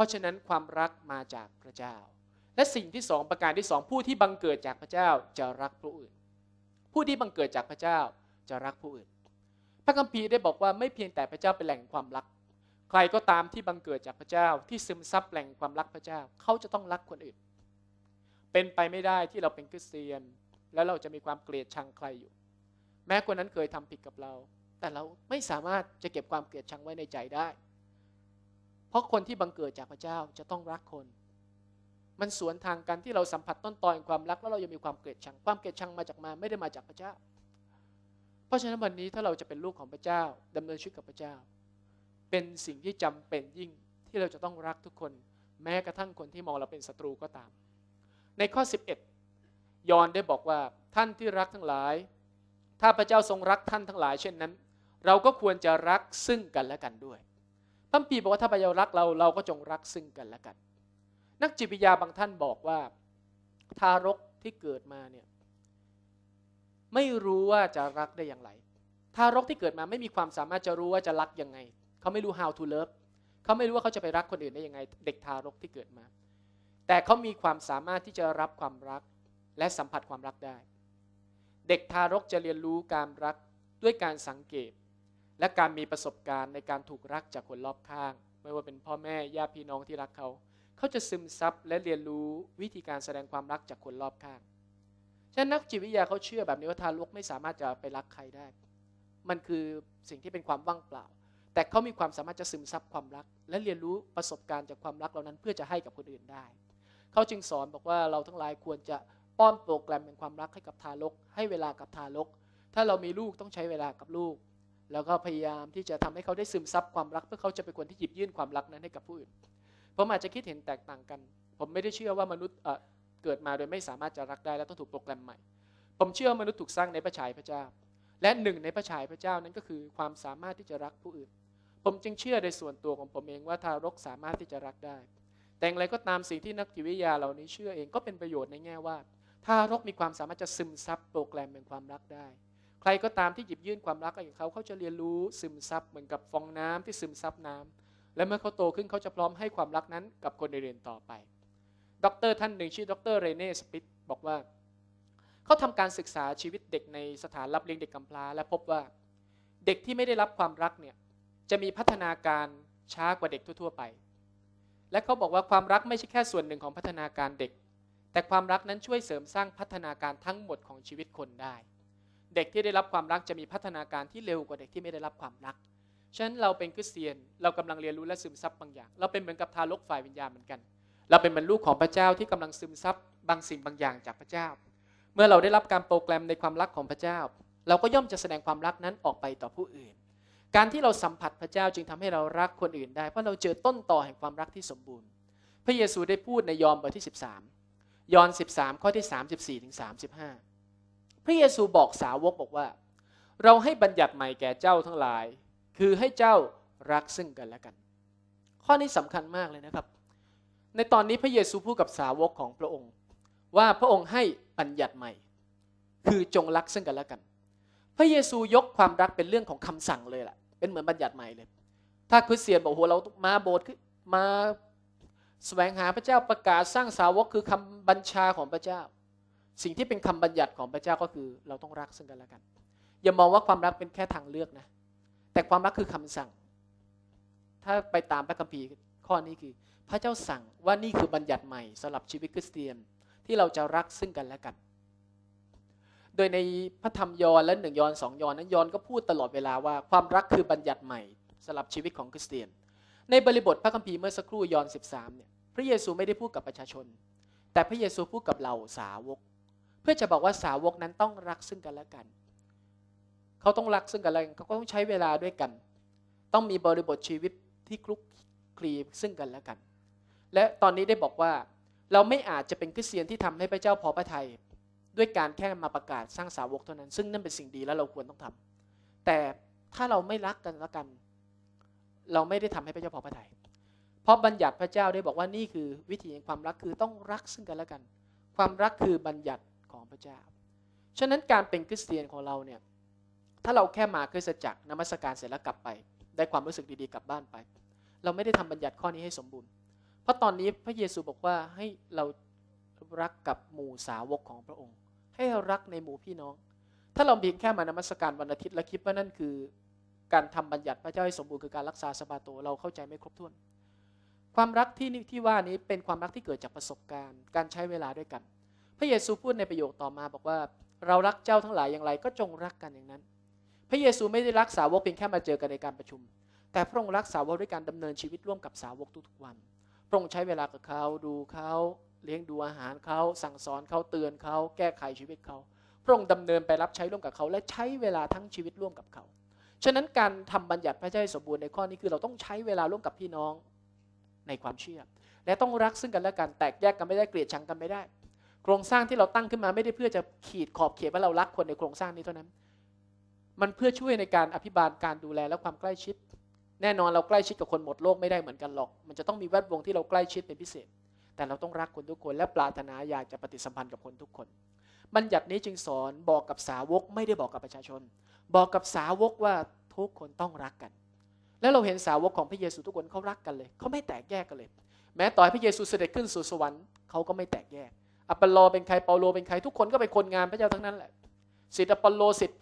Speaker 1: ราะฉะนั้นความรักมาจากพระเจ้า และสิ่งที่สอง ประการที่สอง ผู้ที่บังเกิดจากพระเจ้าจะรักผู้อื่น ผู้ที่บังเกิดจากพระเจ้าจะรักผู้อื่น พระคัมภีร์ได้บอกว่าไม่เพียงแต่พระเจ้าเป็นแหล่งความรัก ใครก็ตามที่บังเกิดจากพระเจ้าที่ซึมซับแหล่งความรักพระเจ้าเขาจะต้องรักคนอื่น เป็นไปไม่ได้ที่เราเป็นคริสเตียน แล้วเราจะมีความเกลียดชังใครอยู่ แม้คนนั้นเคยทำผิดกับเรา แต่เราไม่สามารถจะเก็บความเกลียดชังไว้ในใจได้เพราะคนที่บังเกิดจากพระเจ้าจะต้องรักคน มันสวนทางกันที่เราสัมผัสต้นตอนความรักแล้วเรายัง มีความเกลียดชัง ความเกลียดชังมาจากมาไม่ได้มาจากพระเจ้า เพราะฉะนั้นวันนี้ถ้าเราจะเป็นลูกของพระเจ้าดำเนินชีวิตกับพระเจ้า เป็นสิ่งที่จำเป็นยิ่งที่เราจะต้องรักทุกคน แม้กระทั่งคนที่มองเราเป็นศัตรูก็ตาม ในข้อ 11ยอนได้บอกว่าท่านที่รักทั้งหลาย ถ้าพระเจ้าทรงรักท่านทั้งหลายเช่นนั้น เราก็ควรจะรักซึ่งกันและกันด้วยพระปีบอกว่าถ้าพยารักเรา เราก็จงรักซึ่งกันและกัน นักจิตวิทยาบางท่านบอกว่า ทารกที่เกิดมาเนี่ยไม่รู้ว่าจะรักได้อย่างไร ทารกที่เกิดมาไม่มีความสามารถจะรู้ว่าจะรักยังไงเขาไม่รู้ how to love เขาไม่รู้ว่าเขาจะไปรักคนอื่นได้ยังไงเด็กทารกที่เกิดมา แต่เขามีความสามารถที่จะรับความรักและสัมผัสความรักได้ เด็กทารกจะเรียนรู้การรักด้วยการสังเกตและการมีประสบการณ์ในการถูกรักจากคนรอบข้าง ไม่ว่าเป็นพ่อแม่ญาติพี่น้องที่รักเขา เขาจะซึมซับและเรียนรู้วิธีการแสดงความรักจากคนรอบข้างฉะนั้นนักจิตวิทยาเขาเชื่อแบบนี้ว่าทารกไม่สามารถจะไปรักใครได้ มันคือสิ่งที่เป็นความว่างเปล่า แต่เขามีความสามารถจะซึมซับความรัก และเรียนรู้ประสบการณ์จากความรักเหล่านั้น เพื่อจะให้กับคนอื่นได้ เขาจึงสอนบอกว่าเราทั้งหลายควรจะป้อนโปรแกรมเป็นความรักให้กับทารกให้เวลากับทารกถ้าเรามีลูกต้องใช้เวลากับลูกแล้วก็พยายามที่จะทำให้เขาได้ซึมซับความรักเพื่อเขาจะเป็นคนที่หยิบยื่นความรักนั้นให้กับผู้อื่น ผมอาจจะคิดเห็นแตกต่างกัน ผมไม่ได้เชื่อว่ามนุษย์เกิดมาโดยไม่สามารถจะรักได้และต้องถูกโปรแกรมใหม่ ผมเชื่อมนุษย์ถูกสร้างในพระฉายพระเจ้า และหนึ่งในพระฉายพระเจ้านั้นก็คือความสามารถที่จะรักผู้อื่น ผมจึงเชื่อในส่วนตัวของผมเองว่าทารกสามารถที่จะรักได้ แต่อะงไรก็ตามสิ่งที่นักจิตวิทยาเหล่านี้เชื่อเองก็เป็นประโยชน์ในแง่ว่าทารกมีความสามารถจะซึมซับโปรแกรมแห่งความรักได้ใครก็ตามที่หยิบยื่นความรักให้เขาเขาจะเรียนรู้ซึมซับเหมือนกับฟองน้ำที่ซึมซับน้ำ และเมื่อเขาโตขึ้นเขาจะพร้อมให้ความรักนั้นกับคนเรียนต่อไป ดรท่านหนึ่ง ชื่อดรเรเน่สปิตบอกว่า เขาทำการศึกษาชีวิตเด็กในสถานรับเลี้ยงเด็กกำพร้าและพบว่า เด็กที่ไม่ได้รับความรักเนี่ยจะมีพัฒนาการช้ากว่าเด็กทั่ว ๆไป และเขาบอกว่าความรักไม่ใช่แค่ส่วนหนึ่งของพัฒนาการเด็ก แต่ความรักนั้นช่วยเสริมสร้างพัฒนาการทั้งหมดของชีวิตคนได้เด็กที่ได้รับความรักจะมีพัฒนาการที่เร็วกว่าเด็กที่ไม่ได้รับความรัก ฉะนั้นเราเป็นคริสเตียน เรากำลังเรียนรู้และซึมซับบางอย่าง เราเป็นเหมือนกับทารกฝ่ายวิญญาณเหมือนกัน เราเป็นเหมือนลูกของพระเจ้าที่กำลังซึมซับบางสิ่งบางอย่างจากพระเจ้า เมื่อเราได้รับการโปรแกรมในความรักของพระเจ้า เราก็ย่อมจะแสดงความรักนั้นออกไปต่อผู้อื่น การที่เราสัมผัสพระเจ้าจึงทำให้เรารักคนอื่น ได้เพราะเราเจอต้นต่อแห่งความรักที่สมบูรณ์ พระเยซูได้พูดในยอห์นบทที่ 13 ยอห์น13 ข้อที่ 34ถึง35พระเยซูบอกสาวกบอกว่า เราให้บัญญัติใหม่แก่เจ้าทั้งหลาย คือให้เจ้ารักซึ่งกันและกัน ข้อนี้สำคัญมากเลยนะครับ ในตอนนี้พระเยซูพูดกับสาวกของพระองค์ ว่าพระองค์ให้บัญญัติใหม่ คือจงรักซึ่งกันและกัน พระเยซูยกความรักเป็นเรื่องของคำสั่งเลยแหละเป็นเหมือนบัญญัติใหม่เลย ถ้าคริสเตียนบอกโหเรามาโบสถ์มาแสวงหาพระเจ้าประกาศสร้างสาวกคือคำบัญชาของพระเจ้าสิ่งที่เป็นคำบัญญัติของพระเจ้าก็คือเราต้องรักซึ่งกันและกัน อย่ามองว่าความรักเป็นแค่ทางเลือกนะ แต่ความรักคือคำสั่ง ถ้าไปตามพระคัมภีร์ข้อนี้คือพระเจ้าสั่งว่านี่คือบัญญัติใหม่สำหรับชีวิตคริสเตียนที่เราจะรักซึ่งกันและกัน โดยในพระธรรมยอห์นและหนึ่งยอห์นสองยอห์นนั้นยอห์นก็พูดตลอดเวลาว่า ความรักคือบัญญัติใหม่สำหรับชีวิตของคริสเตียน ในบริบทพระคัมภีร์เมื่อสักครู่ยอห์นามเนี่ยพระเยซูไม่ได้พูดกับประชาชน แต่พระเยซูพูดกับเ่าสาวกเพื่อจะบอกว่าสาวกนั้นต้องรักซึ่งกันและกัน เขาต้องรักซึ่งกันและกันเขาก็ต้องใช้เวลาด้วยกัน ต้องมีบริบทชีวิตที่คลุกคลีซึ่งกันและกัน และตอนนี้ได้บอกว่าเราไม่อาจจะเป็นคริสเตียนที่ทำให้พระเจ้าพอพระทัยด้วยการแค่มาประกาศสร้างสาวกเท่านั้น ซึ่งนั่นเป็นสิ่งดีและเราควรต้องทำ แต่ถ้าเราไม่รักกันและกัน เราไม่ได้ทำให้พระเจ้าพอพระทัย เพราะบัญญัติพระเจ้าได้บอกว่านี่คือวิธีแห่งความรัก คือต้องรักซึ่งกันและกัน ความรักคือบัญญัติของพระเจ้า ฉะนั้นการเป็นคริสเตียนของเราเนี่ย ถ้าเราแค่มาคริสตจักรนมัสการเสร็จแล้วกลับไป ได้ความรู้สึกดีๆกลับบ้านไป เราไม่ได้ทำบัญญัติข้อนี้ให้สมบูรณ์ เพราะตอนนี้พระเยซูบอกว่าให้เรารักกับหมู่สาวกของพระองค์ ให้รักในหมู่พี่น้อง ถ้าเราเพียงแค่มานมัสการวันอาทิตย์และคิดว่านั่นคือการทำบัญญัติพระเจ้าให้สมบูรณ์คือการรักษาสบาโตเราเข้าใจไม่ครบถ้วน ความรักที่ที่ว่านี้เป็นความรักที่เกิดจากประสบการณ์การใช้เวลาด้วยกันพระเยซูพูดในประโยคต่อมา บอกว่า เรารักเจ้าทั้งหลายอย่างไรก็จงรักกันอย่างนั้น พระเยซูไม่ได้รักสาวกเพียงแค่มาเจอกันในการประชุม แต่พระองค์รักสาวกด้วยการดำเนินชีวิตร่วมกับสาวกทุกๆวัน พระองค์ใช้เวลากับเขาดูเขา เลี้ยงดูอาหารเขา สั่งสอนเขาเตือนเขาแก้ไขชีวิตเขา พระองค์ดำเนินไปรับใช้ร่วมกับเขาและใช้เวลาทั้งชีวิตร่วมกับเขา ฉะนั้นการทำบัญญัติพระเจ้าสมบูรณ์ในข้อนี้คือเราต้องใช้เวลาร่วมกับพี่น้องในความเชื่อและต้องรักซึ่งกันและกันแตกแยกกันไม่ได้เกลียดชังกันไม่ได้โครงสร้างที่เราตั้งขึ้นมาไม่ได้เพื่อจะขีดขอบเขตว่าเรารักคนในโครงสร้างนี้เท่านั้น มันเพื่อช่วยในการอภิบาลการดูแลและความใกล้ชิด แน่นอนเราใกล้ชิดกับคนหมดโลกไม่ได้เหมือนกันหรอก มันจะต้องมีแวดวงที่เราใกล้ชิดเป็นพิเศษ แต่เราต้องรักคนทุกคนและปรารถนาอยากจะปฏิสัมพันธ์กับคนทุกคน บัญญัตินี้จึงสอนบอกกับสาวกไม่ได้บอกกับประชาชน บอกกับสาวกว่าทุกคนต้องรักกัน แล้วเราเห็นสาวกของพระเยซูทุกคนเขารักกันเลย เขาไม่แตกแยกกันเลย แม้ต่อให้พระเยซูเสด็จขึ้นสู่สวรรค์เขาก็ไม่แตกแยกอัปโลเป็นใครเปาโลเป็นใครทุกคนก็เป็นคนงานพระเจ้าทั้งนั้นแหละสิทธิอัปโลสิทธิ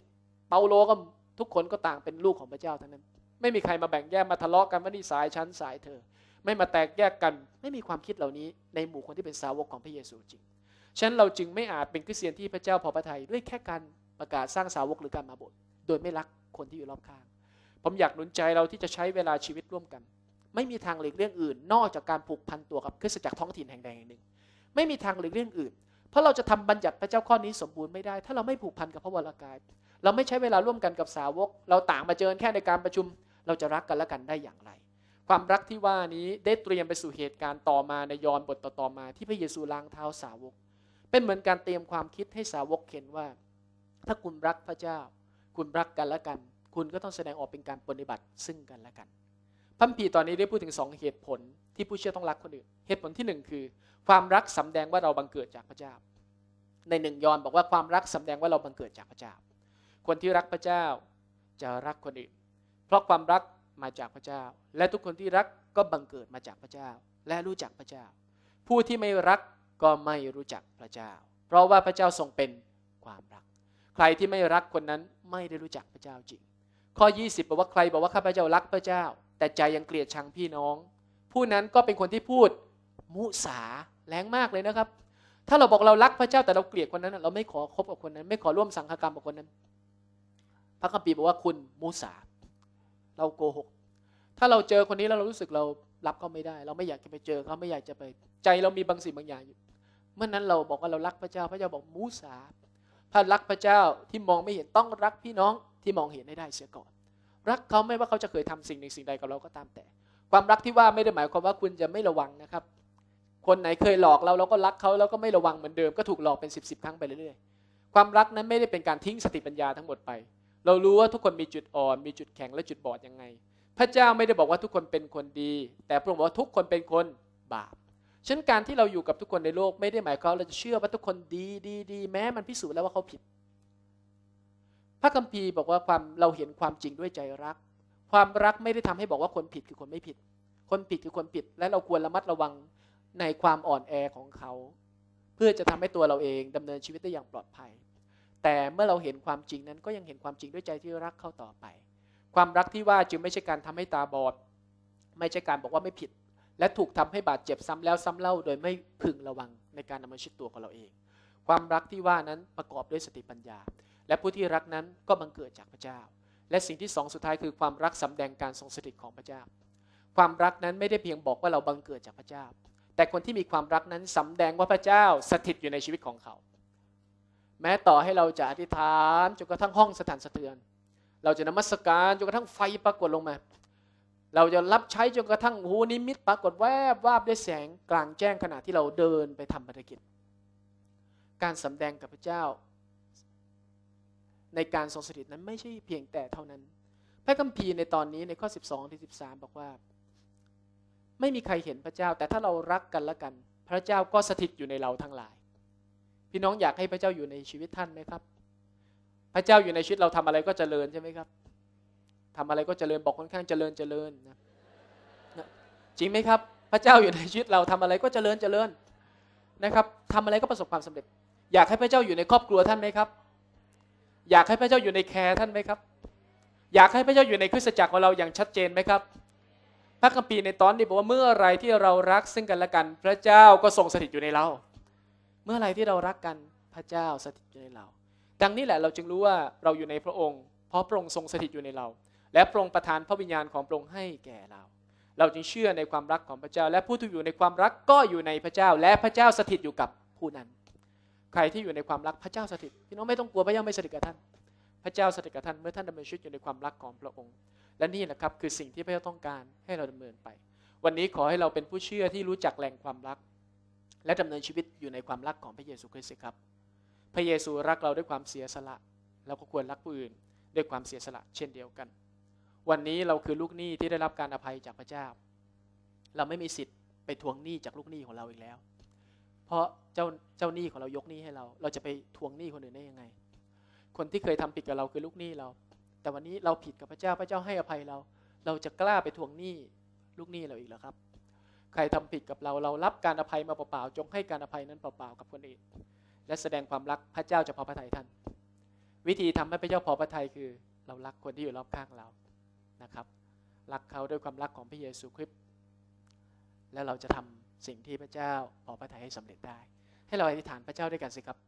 Speaker 1: เปาโลก็ทุกคนก็ต่างเป็นลูกของพระเจ้าทั้งนั้น ไม่มีใครมาแบ่งแยก มาทะเลาะกันว่า นี่สายชั้นสายเธอ ไม่มาแตกแยกกันไม่มีความคิดเหล่านี้ในหมู่คนที่เป็นสาวกของพระเยซูจริงฉะนั้นเราจึงไม่อาจเป็นคริสเตียนที่พระเจ้าพอพระทัยด้วยแค่การประกาศสร้างสาวกหรือการมาบท โดยไม่รักคนที่อยู่รอบข้างผมอยากหนุนใจเราที่จะใช้เวลาชีวิตร่วมกัน ไม่มีทางหลีกเลี่ยงอื่น นอกจากการผูกพันตัวกับคริสตจักรท้องถิ่นแห่งใดแห่งหนึ่งไม่มีทางหลีกเลี่ยงอื่น เพราะเราจะทำบัญญัติพระเจ้าข้อนี้สมบูรณ์ไม่ได้ ถ้าเราไม่ผูกพันกับพระวรากาย เราไม่ใช้เวลาร่วมกันกับสาวก เราต่างมาเจอแค่ในการประชุม เราจะรักกันและกันได้อย่างไร ความรักที่ว่านี้ได้เตรียมไปสู่เหตุการณ์ต่อมาในยอห์นบทต่อมาที่พระเยซูล้างเท้าสาวก เป็นเหมือนการเตรียมความคิดให้สาวกเห็นว่า ถ้าคุณรักพระเจ้า คุณรักกันและกัน คุณก็ต้องแสดงออกเป็นการปฏิบัติซึ่งกันและกันพัมพีตอนนี้ได้พูดถึง2เหตุผล ที่ผู้เชื่อต้องรักคนอื่น เหตุผลที่1คือความรักสำแดงว่าเราบังเกิดจากพระเจ้า ในหนึ่งยอนบอกว่าความรักสำแดงว่าเราบังเกิดจากพระเจ้า คนที่รักพระเจ้าจะรักคนอื่น เพราะความรักมาจากพระเจ้า และทุกคนที่รักก็บังเกิดมาจากพระเจ้า และรู้จักพระเจ้า ผู้ที่ไม่รักก็ไม่รู้จักพระเจ้า เพราะว่าพระเจ้าทรงเป็นความรัก ใครที่ไม่รักคนนั้นไม่ได้รู้จักพระเจ้าจริง ข้อ 20 บอกว่าใครบอกว่าข้าพเจ้ารักพระเจ้า แต่ใจยังเกลียดชังพี่น้อง ผู้นั้นก็เป็นคนที่พูดมุสาแรงมากเลยนะครับ ถ้าเราบอกเรารักพระเจ้าแต่เราเกลียดคนนั้นเราไม่ขอคบกับคนนั้น ไม่ขอร่วมสังฆกรรมกับคนนั้น พระคัมภีร์บอกว่าคุณมูสาเราโกหก ถ้าเราเจอคนนี้แล้วเรารู้สึกเรารับเขาไม่ได้ เราไม่อยากจะไปเจอเขาไม่อยากจะไปใจ เรามีบางสิ่งบางอย่างอยู่ เมื่อนั้นเราบอกว่าเรารักพระเจ้าพระเจ้าบอกมูสาถ้ารักพระเจ้าที่มองไม่เห็นต้องรักพี่น้องที่มองเห็นให้ได้เสียก่อน รักเขาไม่ว่าเขาจะเคยทำสิ่งหนึ่งสิ่งใดกับเราก็ตามแต่ ความรักที่ว่าไม่ได้หมายความว่าคุณจะไม่ระวังนะครับคนไหนเคยหลอกเราเราก็รักเขา แล้วก็ไม่ระวังเหมือนเดิม ก็ถูกหลอกเป็นสิบสิบครั้งไปเรื่อยๆ ความรักนั้นไม่ได้เป็นการทิ้งสติปัญญาทั้งหมดไป เรารู้ว่าทุกคนมีจุดอ่อนมีจุดแข็งและจุดบอดยังไง พระเจ้าไม่ได้บอกว่าทุกคนเป็นคนดี แต่พระองค์บอกว่าทุกคนเป็นคนบาป ฉะนั้นการที่เราอยู่กับทุกคนในโลก ไม่ได้หมายความเราจะเชื่อว่าทุกคนดีดีดีแม้มันพิสูจน์แล้วว่าเขาผิด พระคัมภีร์บอกว่าความเราเห็นความจริงด้วยใจรัก ความรักไม่ได้ทำให้บอกว่าคนผิดคือคนไม่ผิด คนผิดคือคนผิดและเราควรระมัดระวังในความอ่อนแอของเขา เพื่อจะทำให้ตัวเราเองดำเนินชีวิตได้อย่างปลอดภัย แต่เมื่อเราเห็นความจริงนั้นก็ยังเห็นความจริงด้วยใจที่รักเขาต่อไป ความรักที่ว่าจึงไม่ใช่การทำให้ตาบอด ไม่ใช่การบอกว่าไม่ผิด และถูกทำให้บาดเจ็บซ้ำแล้วซ้ำเล่าโดยไม่พึงระวังในการดำเนินชีวิตตัวของเราเอง ความรักที่ว่านั้นประกอบด้วยสติปัญญา และผู้ที่รักนั้นก็บังเกิดจากพระเจ้า และสิ่งที่สองสุดท้ายคือความรักสำแดงการทรงสถิตของพระเจ้า ความรักนั้นไม่ได้เพียงบอกว่าเราบังเกิดจากพระเจ้าแต่คนที่มีความรักนั้นสำแดงว่าพระเจ้าสถิตอยู่ในชีวิตของเขา แม้ต่อให้เราจะอธิษฐานจนกระทั่งห้องสถานสะเทือน เราจะนมัสการจนกระทั่งไฟปรากฏลงมา เราจะรับใช้จนกระทั่งหูนิมิตปรากฏแวบวาบด้วยแสงกลางแจ้งขณะที่เราเดินไปทำภารกิจ การสำแดงกับพระเจ้า ในการทรงสถิตนั้นไม่ใช่เพียงแต่เท่านั้นพระคัมภีร์ในตอนนี้ในข้อ 12-13 บอกว่าไม่มีใครเห็นพระเจ้าแต่ถ้าเรารักกันละกัน พระเจ้าก็สถิตอยู่ในเราทั้งหลาย พี่น้องอยากให้พระเจ้าอยู่ในชีวิตท่านไหมครับ พระเจ้าอยู่ในชีวิตเราทำอะไรก็เจริญใช่ไหมครับ ทำอะไรก็เจริญบอกค่อนข้างเจริญเจริญนะจริงไหมครับ พระเจ้าอยู่ในชีวิตเราทำอะไรก็เจริญเจริญนะครับทำอะไรก็ประสบความสำเร็จ อยากให้พระเจ้าอยู่ในครอบครัวท่านไหมครับ อยากให้พระเจ้าอยู่ในแคร์ท่านไหมครับ อยากให้พระเจ้าอยู่ในคริสตจักรของเราอย่างชัดเจนไหมครับพระคัมภีร์ในตอนนี้บอกว่า เมื่อไรที่เรารักซึ่งกันและกัน พระเจ้าก็ทรงสถิตอยู่ในเรา เมื่อไรที่เรารักกันพระเจ้าสถิตอยู่ในเรา ดังนี้แหละเราจึงรู้ว่าเราอยู่ในพระองค์ เพราะพระองค์ทรงสถิตอยู่ในเรา และพระองค์ประทานพระวิญญาณของพระองค์ให้แก่เรา เราจึงเชื่อในความรักของพระเจ้า และผู้ที่อยู่ในความรักก็อยู่ในพระเจ้าและพระเจ้าสถิตอยู่กับผู้นั้น ใครที่อยู่ในความรักพระเจ้าสถิตพี่น้องไม่ต้องกลัวพระเจ้าไม่สถิตกับท่าน พระเจ้าสถิตกับท่านเมื่อท่านดำเนินชีวิตอยู่ในความรักของพระองค์และนี่แหละครับคือสิ่งที่พระเจ้าต้องการให้เราดำเนินไป วันนี้ขอให้เราเป็นผู้เชื่อที่รู้จักแหล่งความรัก และดำเนินชีวิตอยู่ในความรักของพระเยซูคริสต์ครับ พระเยซูรักเราด้วยความเสียสละ เราก็ควรรักผู้อื่นด้วยความเสียสละเช่นเดียวกัน วันนี้เราคือลูกหนี้ที่ได้รับการอภัยจากพระเจ้า เราไม่มีสิทธิ์ไปทวงหนี้จากลูกหนี้ของเราอีกแล้ว เพราะเจ้าเจ้าหนี้ของเรายกหนี้ให้เรา เราจะไปทวงหนี้คนอื่นได้ยังไง คนที่เคยทำผิดกับเราคือลูกหนี้เราแต่วันนี้เราผิดกับพระเจ้า พระเจ้าให้อภัยเรา เราจะกล้าไปทวงหนี้ลูกหนี้เราอีกหรอครับ ใครทำผิดกับเรา เรารับการอภัยมาเปล่าๆ จงให้การอภัยนั้นเปล่าๆ กับคนอื่น และแสดงความรักพระเจ้าจะพอพระทัยท่าน วิธีทำให้พระเจ้าพอพระทัยคือ เรารักคนที่อยู่รอบข้างเรา นะครับ รักเขาด้วยความรักของพระเยซูคริสต์ และเราจะทำสิ่งที่พระเจ้า พอพระทัยให้สำเร็จได้ ให้เราอธิษฐานพระเจ้าด้วยกันสิครับ